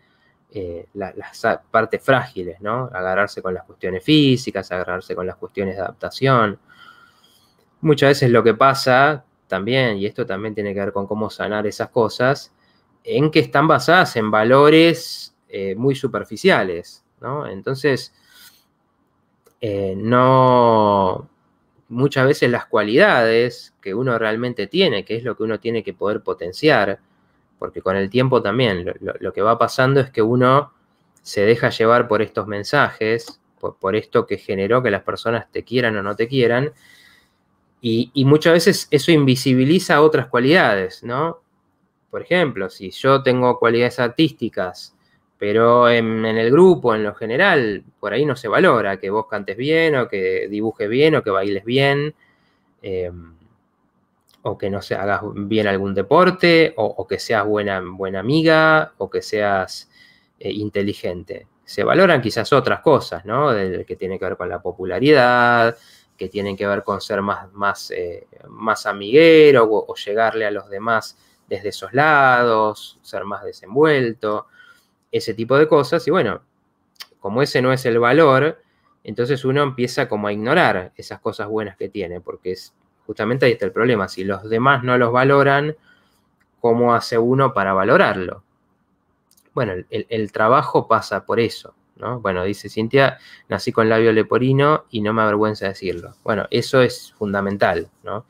eh, las partes frágiles, ¿no? Agarrarse con las cuestiones físicas, agarrarse con las cuestiones de adaptación, Muchas veces lo que pasa también, y esto también tiene que ver con cómo sanar esas cosas, en que están basadas en valores eh, muy superficiales, ¿no? Entonces, eh, no, muchas veces las cualidades que uno realmente tiene, que es lo que uno tiene que poder potenciar, porque con el tiempo también lo, que va pasando es que uno se deja llevar por estos mensajes, por, esto que generó que las personas te quieran o no te quieran, y, muchas veces eso invisibiliza otras cualidades, ¿no? Por ejemplo, si yo tengo cualidades artísticas, pero en, el grupo, en lo general, por ahí no se valora que vos cantes bien o que dibujes bien o que bailes bien. Em, o que no se hagas bien algún deporte, o, que seas buena, buena amiga, o que seas eh, inteligente. Se valoran quizás otras cosas, ¿no? Del que tiene que ver con la popularidad, que tienen que ver con ser más, más, eh, más amiguero o, llegarle a los demás desde esos lados, ser más desenvuelto, ese tipo de cosas. Y bueno, como ese no es el valor, entonces uno empieza como a ignorar esas cosas buenas que tiene, porque es, justamente ahí está el problema. Si los demás no los valoran, ¿cómo hace uno para valorarlo? Bueno, el trabajo pasa por eso bueno, dice Cintia, nací con labio leporino y no me avergüenza decirlo. Bueno, eso es fundamental, ¿no?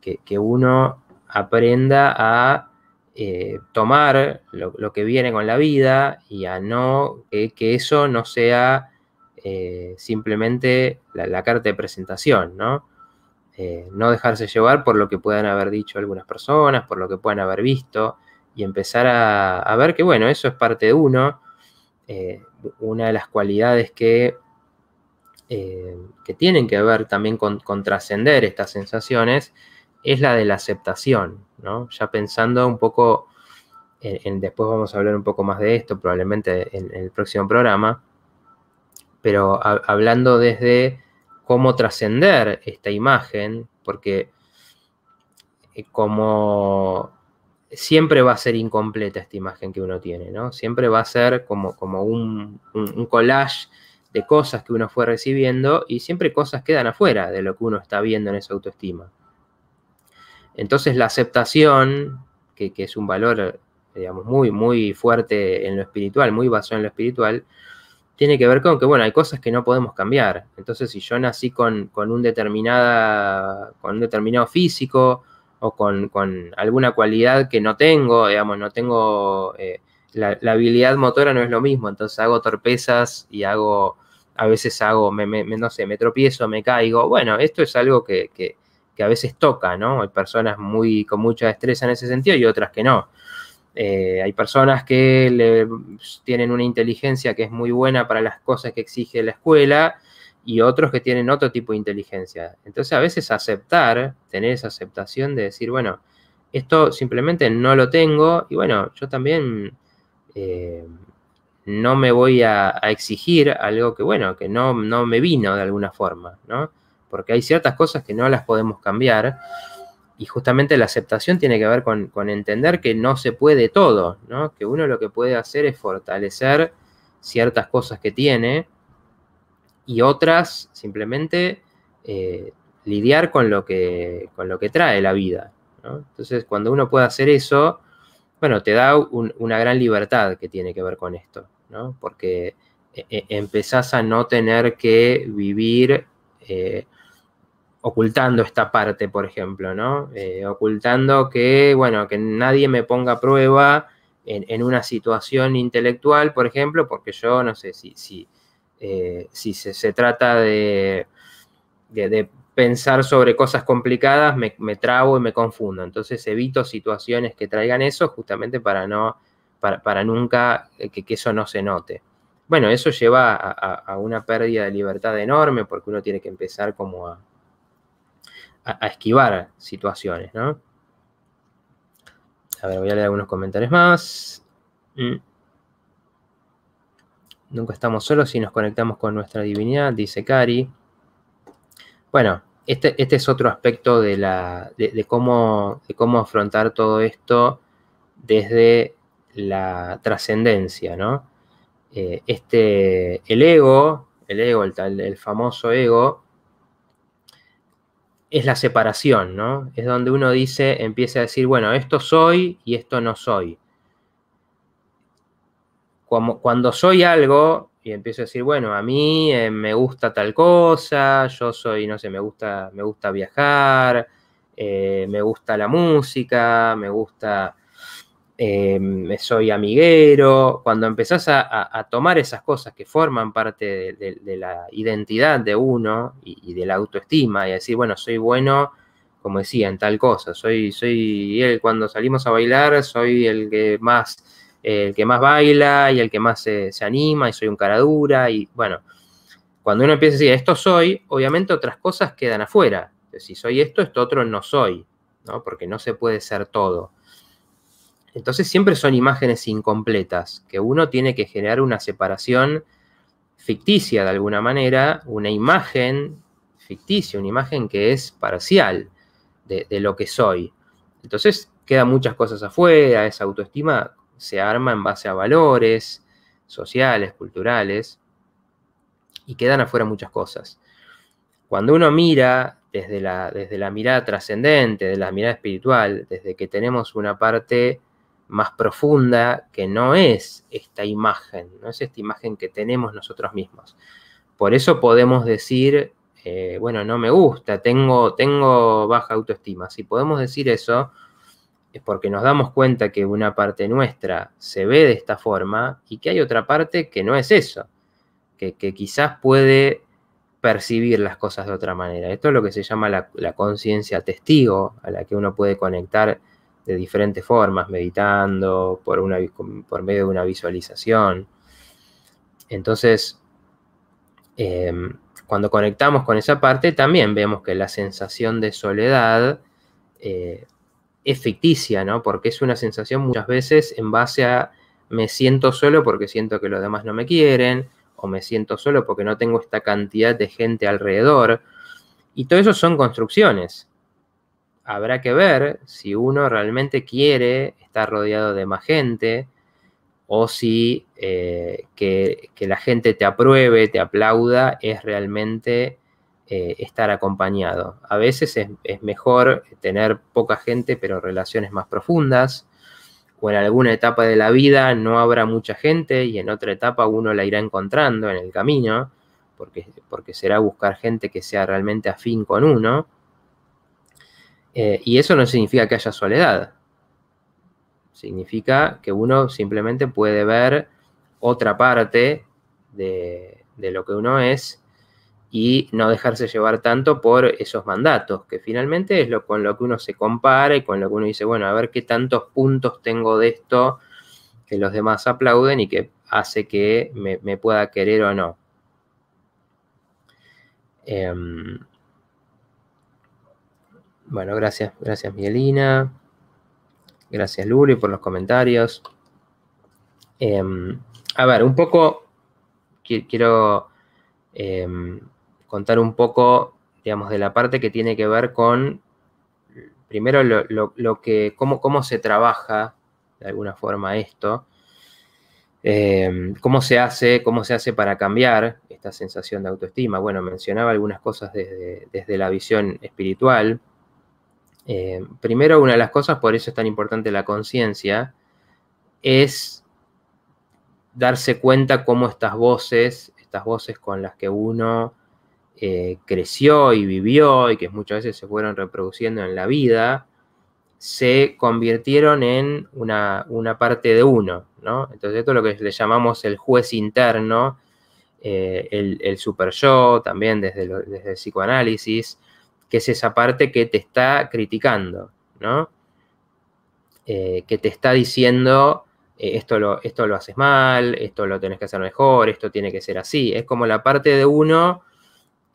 Que, uno aprenda a eh, tomar lo, que viene con la vida y a no, que eso no sea eh, simplemente la, carta de presentación, ¿no? Eh, no dejarse llevar por lo que puedan haber dicho algunas personas, por lo que puedan haber visto y empezar a, a ver que, bueno, eso es parte de uno, eh, una de las cualidades que, eh, que, tienen que ver también con, trascender estas sensaciones es la de la aceptación, Ya pensando un poco, después vamos a hablar un poco más de esto, probablemente en, el próximo programa, pero hablando desde cómo trascender esta imagen, porque eh, como siempre va a ser incompleta esta imagen que uno tiene, ¿no? Siempre va a ser como, como un, collage de cosas que uno fue recibiendo y siempre cosas quedan afuera de lo que uno está viendo en esa autoestima. Entonces la aceptación, que, es un valor, digamos, muy, muy fuerte en lo espiritual, muy basado en lo espiritual, tiene que ver con que, bueno, hay cosas que no podemos cambiar. Entonces, si yo nací con, con determinada, con un determinado físico, o con, alguna cualidad que no tengo, digamos, no tengo, eh, la, habilidad motora no es lo mismo, entonces hago torpezas y hago, a veces hago, me, no sé, me tropiezo, me caigo, bueno, esto es algo que, a veces toca, ¿no? Hay personas muy, con mucha destreza en ese sentido y otras que no. Eh, hay personas que tienen una inteligencia que es muy buena para las cosas que exige la escuela y otros que tienen otro tipo de inteligencia. Entonces, a veces aceptar, tener esa aceptación de decir, bueno, esto simplemente no lo tengo y bueno, yo también eh, no me voy a, exigir algo que, bueno, que no, no me vino de alguna forma, ¿no? Porque hay ciertas cosas que no las podemos cambiar y justamente la aceptación tiene que ver con, con entender que no se puede todo, ¿no? Que uno lo que puede hacer es fortalecer ciertas cosas que tiene, y otras simplemente eh, lidiar con lo, que, con lo que trae la vida. Entonces, cuando uno puede hacer eso, bueno, te da una gran libertad que tiene que ver con esto, ¿no? Porque eh, eh, empezás a no tener que vivir ocultando esta parte, por ejemplo, ¿no? ocultando que, bueno, que nadie me ponga a prueba en, una situación intelectual, por ejemplo, porque yo, no sé, si, si, eh, si se, trata de, pensar sobre cosas complicadas, me, me, trabo y me confundo. Entonces evito situaciones que traigan eso justamente para, no, para, nunca eh, que, eso no se note. Bueno, eso lleva a, una pérdida de libertad enorme porque uno tiene que empezar como a, esquivar situaciones, ¿no? A ver, voy a leer algunos comentarios más. Mm. Nunca estamos solos si nos conectamos con nuestra divinidad, dice Cari. Bueno, este, este, es otro aspecto de, cómo, afrontar todo esto desde la trascendencia, ¿no? Eh, este, el ego, el ego, el, famoso ego, es la separación, ¿no? Es donde uno dice, empieza a decir, bueno, esto soy y esto no soy cuando soy algo y empiezo a decir, bueno, a mí eh, me gusta tal cosa, yo soy, no sé, me gusta, me gusta viajar, eh, me gusta la música, me gusta, eh, soy amiguero. Cuando empezás a, tomar esas cosas que forman parte de, la identidad de uno y, de la autoestima y decir, bueno, soy bueno, como decía, en tal cosa, soy, soy él, cuando salimos a bailar, soy el que más el que más baila y el que más se, anima y soy un cara dura y bueno, cuando uno empieza a decir esto soy, obviamente otras cosas quedan afuera. Si soy esto, esto otro no soy, ¿no? Porque no se puede ser todo. Entonces siempre son imágenes incompletas, que uno tiene que generar una separación ficticia de alguna manera, una imagen ficticia, una imagen que es parcial de, de lo que soy. Entonces quedan muchas cosas afuera, esa autoestima se arma en base a valores sociales, culturales, y quedan afuera muchas cosas. Cuando uno mira desde la, desde la mirada trascendente, de la mirada espiritual, desde que tenemos una parte más profunda que no es esta imagen, no es esta imagen que tenemos nosotros mismos. Por eso podemos decir, eh, bueno, no me gusta, tengo, tengo baja autoestima. Si podemos decir eso, es porque nos damos cuenta que una parte nuestra se ve de esta forma y que hay otra parte que no es eso, que, quizás puede percibir las cosas de otra manera. Esto es lo que se llama la, conciencia testigo, a la que uno puede conectar de diferentes formas, meditando, por, una, por medio de una visualización. Entonces, em, cuando conectamos con esa parte, también vemos que la sensación de soledad eh, es ficticia, ¿no? Porque es una sensación muchas veces en base a me siento solo porque siento que los demás no me quieren, o me siento solo porque no tengo esta cantidad de gente alrededor. Y todo eso son construcciones. Habrá que ver si uno realmente quiere estar rodeado de más gente o si eh, que, que la gente te apruebe, te aplauda, es realmente eh, estar acompañado. A veces es, mejor tener poca gente, pero relaciones más profundas, o en alguna etapa de la vida no habrá mucha gente y en otra etapa uno la irá encontrando en el camino, porque, porque será buscar gente que sea realmente afín con uno. Eh, y eso no significa que haya soledad. Significa que uno simplemente puede ver otra parte de, de lo que uno es y no dejarse llevar tanto por esos mandatos, que finalmente es lo con lo que uno se compara y con lo que uno dice, bueno, a ver qué tantos puntos tengo de esto que los demás aplauden y que hace que me, pueda querer o no. Em, bueno, gracias, gracias Miguelina, gracias Luli, por los comentarios. Em, a ver, un poco quiero... Em, contar un poco, digamos, de la parte que tiene que ver con, primero, lo, que, cómo, cómo se trabaja de alguna forma esto, em, cómo se hace, cómo se hace para cambiar esta sensación de autoestima. Bueno, mencionaba algunas cosas desde, la visión espiritual. Em, primero, una de las cosas, por eso es tan importante la conciencia, es darse cuenta cómo estas voces, estas voces con las que uno eh, creció y vivió y que muchas veces se fueron reproduciendo en la vida, se convirtieron en una, parte de uno, ¿no? Entonces esto es lo que le llamamos el juez interno, eh, el, super yo, también desde, desde el psicoanálisis, que es esa parte que te está criticando, ¿no? Eh, que te está diciendo, esto, lo, esto lo haces mal, esto lo tenés que hacer mejor, esto tiene que ser así. Es como la parte de uno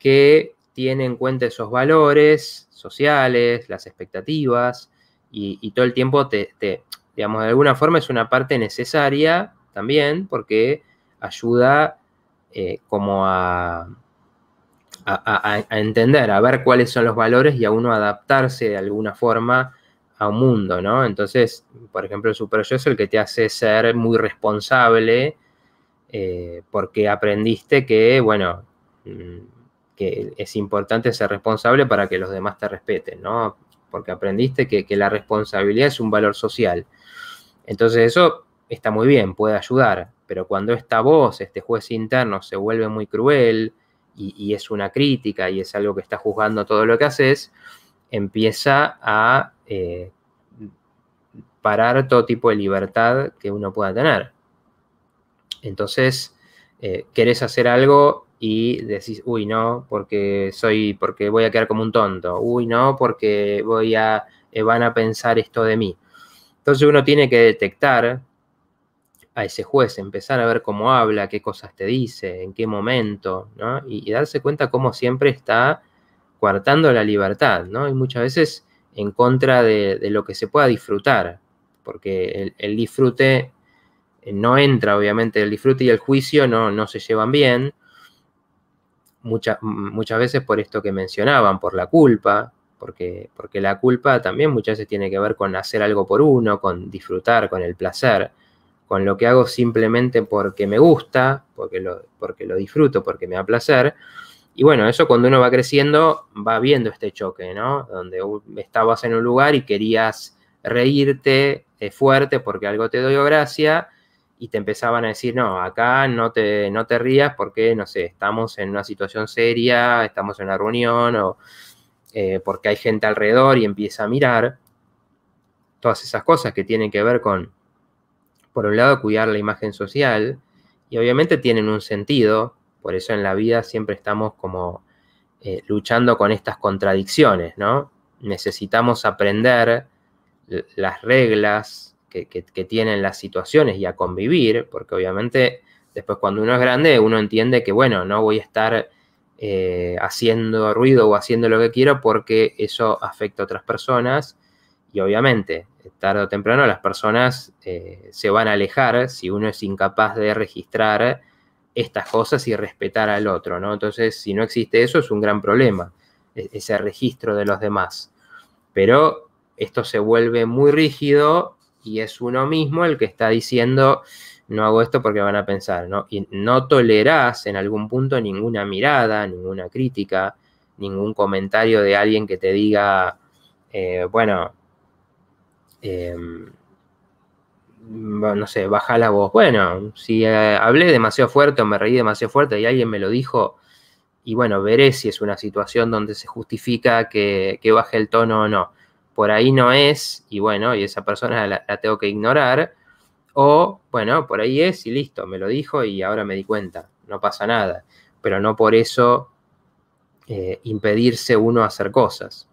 que tiene en cuenta esos valores sociales, las expectativas, y, todo el tiempo te, digamos, de alguna forma es una parte necesaria también, porque ayuda eh, como a, entender, a ver cuáles son los valores y a uno adaptarse de alguna forma a un mundo, ¿no? Entonces, por ejemplo, el superyo es el que te hace ser muy responsable eh, porque aprendiste que, bueno, mm, que es importante ser responsable para que los demás te respeten, ¿no? Porque aprendiste que, la responsabilidad es un valor social. Entonces eso está muy bien, puede ayudar, pero cuando esta voz, este juez interno, se vuelve muy cruel y, es una crítica y es algo que está juzgando todo lo que haces, empieza a eh, parar todo tipo de libertad que uno pueda tener. Entonces, eh, querés hacer algo y decís, uy, no, porque soy, porque voy a quedar como un tonto, uy, no, porque voy a, eh, van a pensar esto de mí. Entonces uno tiene que detectar a ese juez, empezar a ver cómo habla, qué cosas te dice, en qué momento, Y, darse cuenta cómo siempre está coartando la libertad, ¿no? Y muchas veces en contra de, lo que se pueda disfrutar, porque el, el, disfrute eh, no entra, obviamente, el disfrute y el juicio no, no se llevan bien, muchas veces por esto que mencionaban, por la culpa, porque, porque la culpa también muchas veces tiene que ver con hacer algo por uno, con disfrutar, con el placer, con lo que hago simplemente porque me gusta, porque lo, porque lo disfruto, porque me da placer. Y bueno, eso cuando uno va creciendo va viendo este choque, ¿no? Donde estabas en un lugar y querías reírte eh, fuerte porque algo te dio gracia y te empezaban a decir, no, acá no te, no te rías porque, no sé, estamos en una situación seria, estamos en una reunión o eh, porque hay gente alrededor y empieza a mirar todas esas cosas que tienen que ver con, por un lado, cuidar la imagen social y obviamente tienen un sentido, por eso en la vida siempre estamos como eh, luchando con estas contradicciones, ¿no? Necesitamos aprender las reglas, que, tienen las situaciones y a convivir, porque obviamente después cuando uno es grande uno entiende que, bueno, no voy a estar eh, haciendo ruido o haciendo lo que quiero porque eso afecta a otras personas y obviamente tarde o temprano las personas eh, se van a alejar si uno es incapaz de registrar estas cosas y respetar al otro, ¿no? Entonces, si no existe eso, es un gran problema, e-, ese registro de los demás. Pero esto se vuelve muy rígido y es uno mismo el que está diciendo, no hago esto porque van a pensar, ¿no? Y no tolerás en algún punto ninguna mirada, ninguna crítica, ningún comentario de alguien que te diga, eh, em, bueno, no sé, baja la voz. Bueno, si eh, hablé demasiado fuerte o me reí demasiado fuerte y alguien me lo dijo, y bueno, veré si es una situación donde se justifica que baje el tono o no por ahí no es, y bueno, y esa persona la, tengo que ignorar, o bueno, por ahí es y listo, me lo dijo y ahora me di cuenta, no pasa nada, pero no por eso eh, impedirse uno hacer cosas.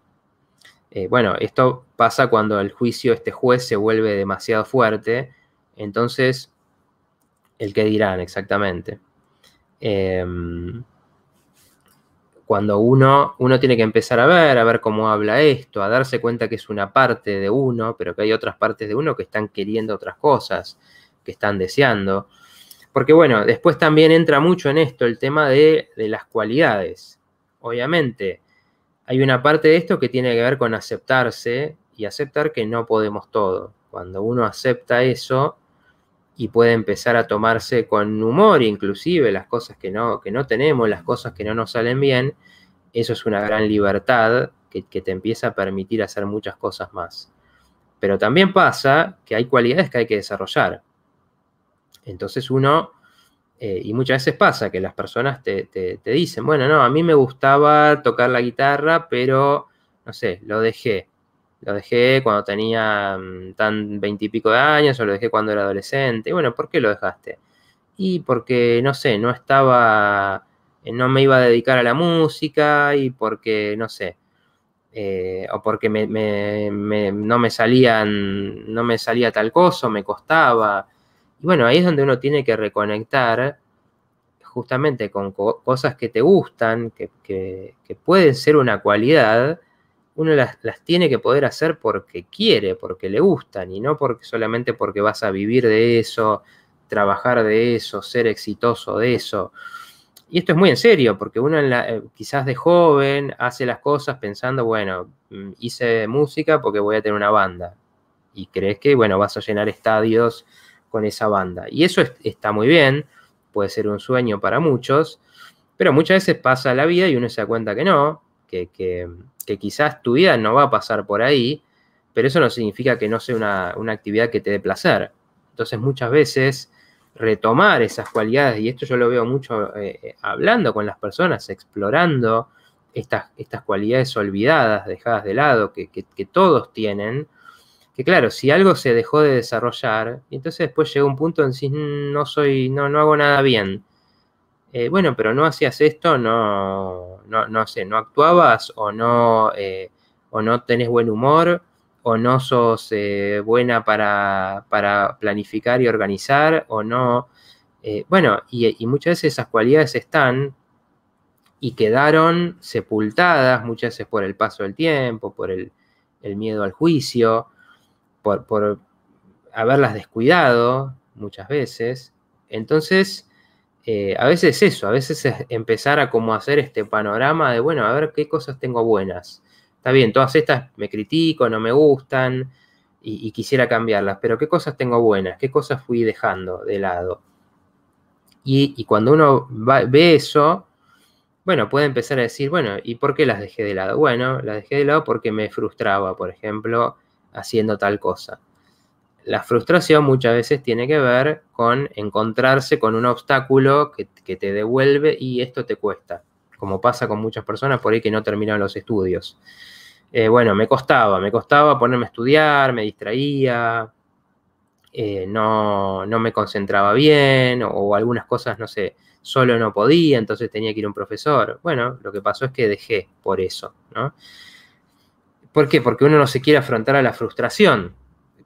Eh, bueno, esto pasa cuando el juicio, este juez se vuelve demasiado fuerte, entonces, el qué dirán exactamente. Eh, cuando uno, uno tiene que empezar a ver, a ver cómo habla esto, a darse cuenta que es una parte de uno, pero que hay otras partes de uno que están queriendo otras cosas, que están deseando. Porque bueno, después también entra mucho en esto el tema de, de las cualidades. Obviamente, hay una parte de esto que tiene que ver con aceptarse y aceptar que no podemos todo. Cuando uno acepta eso, y puede empezar a tomarse con humor inclusive las cosas que no, que no tenemos, las cosas que no nos salen bien, eso es una gran libertad que, te empieza a permitir hacer muchas cosas más. Pero también pasa que hay cualidades que hay que desarrollar. Entonces uno, eh, y muchas veces pasa que las personas te, te dicen, bueno, no, a mí me gustaba tocar la guitarra, pero, no sé, lo dejé lo dejé cuando tenía mm, tan veintipico de años o lo dejé cuando era adolescente. Y bueno, ¿por qué lo dejaste? Y porque, no sé, no estaba, eh, no me iba a dedicar a la música y porque, no sé, eh, o porque me, no me salían, no me salía tal cosa, me costaba. Y bueno, ahí es donde uno tiene que reconectar justamente con cosas que te gustan, que pueden ser una cualidad uno las, tiene que poder hacer porque quiere, porque le gustan y no porque solamente porque vas a vivir de eso, trabajar de eso, ser exitoso de eso. Y esto es muy en serio, porque uno eh, quizás de joven hace las cosas pensando, bueno, mm, hice música porque voy a tener una banda. Y crees que, bueno, vas a llenar estadios con esa banda. Y eso está muy bien, puede ser un sueño para muchos, pero muchas veces pasa la vida y uno se da cuenta que no, que que quizás tu vida no va a pasar por ahí, pero eso no significa que no sea una, actividad que te dé placer. Entonces muchas veces retomar esas cualidades, y esto yo lo veo mucho eh, eh, hablando con las personas, explorando estas, estas cualidades olvidadas, dejadas de lado, que, todos tienen, que claro, si algo se dejó de desarrollar, y entonces después llega un punto en que mm, no soy, no, no hago nada bien. Eh, bueno, pero no hacías esto, no, no, sé, no actuabas o no, eh, o no tenés buen humor o no sos eh, buena para, planificar y organizar o no. bueno, y, muchas veces esas cualidades están y quedaron sepultadas muchas veces por el paso del tiempo, por el, el miedo al juicio, por, por haberlas descuidado muchas veces. Entonces, eh, a veces eso, a veces es empezar a como hacer este panorama de, bueno, a ver qué cosas tengo buenas. Está bien, todas estas me critico, no me gustan y, quisiera cambiarlas, pero qué cosas tengo buenas, qué cosas fui dejando de lado. Y, cuando uno ve eso, bueno, puede empezar a decir, bueno, ¿y por qué las dejé de lado? Bueno, las dejé de lado porque me frustraba, por ejemplo, haciendo tal cosa. La frustración muchas veces tiene que ver con encontrarse con un obstáculo que, te devuelve y esto te cuesta, como pasa con muchas personas por ahí que no terminan los estudios. Eh, bueno, me costaba, me costaba ponerme a estudiar, me distraía, eh, no, no, me concentraba bien o algunas cosas, no sé, solo no podía, entonces tenía que ir a un profesor. Bueno, lo que pasó es que dejé por eso, ¿no? ¿Por qué? Porque uno no se quiere afrontar a la frustración,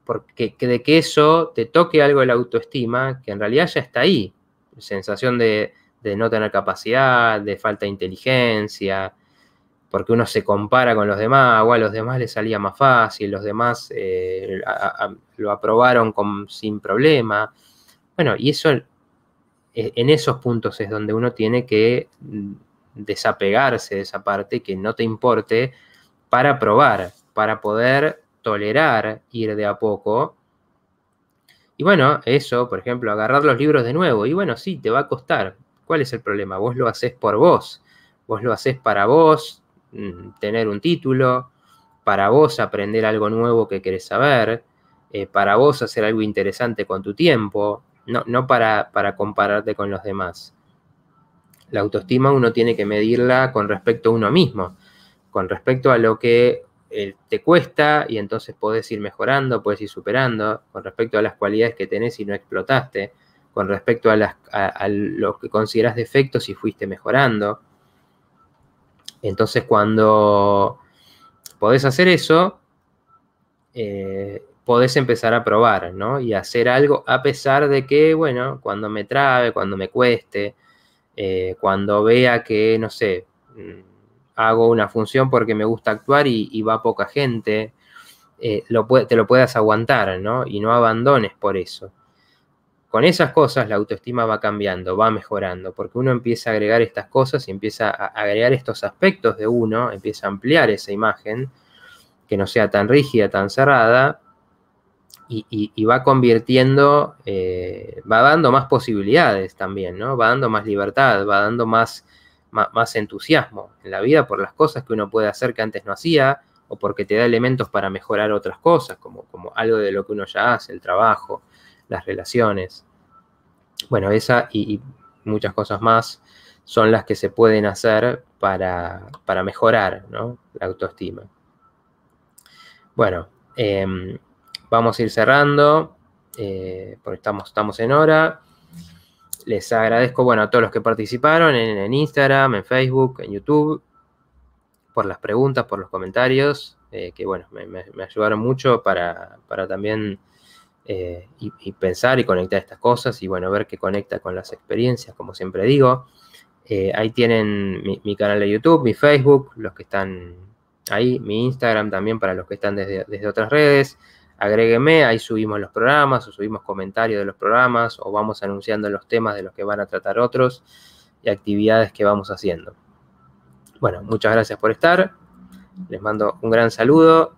porque de que eso te toque algo de la autoestima, que en realidad ya está ahí. Sensación de, no tener capacidad, de falta de inteligencia, porque uno se compara con los demás, o ah, a los demás les salía más fácil, los demás eh, lo aprobaron con, sin problema. Bueno, y eso, e, en esos puntos es donde uno tiene que mm, desapegarse de esa parte que no te importe para probar, para poder tolerar ir de a poco. Y bueno, eso, por ejemplo, agarrar los libros de nuevo. Y bueno, sí, te va a costar. ¿Cuál es el problema? Vos lo haces por vos. Vos lo haces para vos, mm, tener un título, para vos aprender algo nuevo que querés saber, eh, para vos hacer algo interesante con tu tiempo, no, no para, para compararte con los demás. La autoestima uno tiene que medirla con respecto a uno mismo, con respecto a lo que eh, te cuesta y entonces podés ir mejorando, podés ir superando con respecto a las cualidades que tenés y no explotaste, con respecto a, las, lo que consideras defectos y fuiste mejorando. Entonces cuando podés hacer eso, eh, podés empezar a probar, ¿no? Y hacer algo a pesar de que, bueno, cuando me trabe, cuando me cueste, eh, cuando vea que, no sé, mm, hago una función porque me gusta actuar y, va poca gente, eh, te lo puedas aguantar, ¿no? Y no abandones por eso. Con esas cosas la autoestima va cambiando, va mejorando, porque uno empieza a agregar estas cosas y empieza a agregar estos aspectos de uno, empieza a ampliar esa imagen, que no sea tan rígida, tan cerrada, y, va convirtiendo, eh, va dando más posibilidades también, ¿no? Va dando más libertad, va dando más más entusiasmo en la vida por las cosas que uno puede hacer que antes no hacía o porque te da elementos para mejorar otras cosas, como, como algo de lo que uno ya hace, el trabajo, las relaciones. Bueno, esa y, muchas cosas más son las que se pueden hacer para, para mejorar ¿no? la autoestima. Bueno, em, vamos a ir cerrando, eh, porque estamos, estamos en hora les agradezco, bueno, a todos los que participaron en, Instagram, en Facebook, en YouTube, por las preguntas, por los comentarios, eh, que bueno, me, ayudaron mucho para, también eh, y, pensar y conectar estas cosas y bueno, ver qué conecta con las experiencias, como siempre digo. Eh, ahí tienen mi, canal de YouTube, mi Facebook, los que están ahí, mi Instagram también para los que están desde, desde otras redes agrégueme, ahí subimos los programas o subimos comentarios de los programas o vamos anunciando los temas de los que van a tratar otros y actividades que vamos haciendo. Bueno, muchas gracias por estar, les mando un gran saludo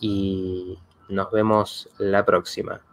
y nos vemos la próxima.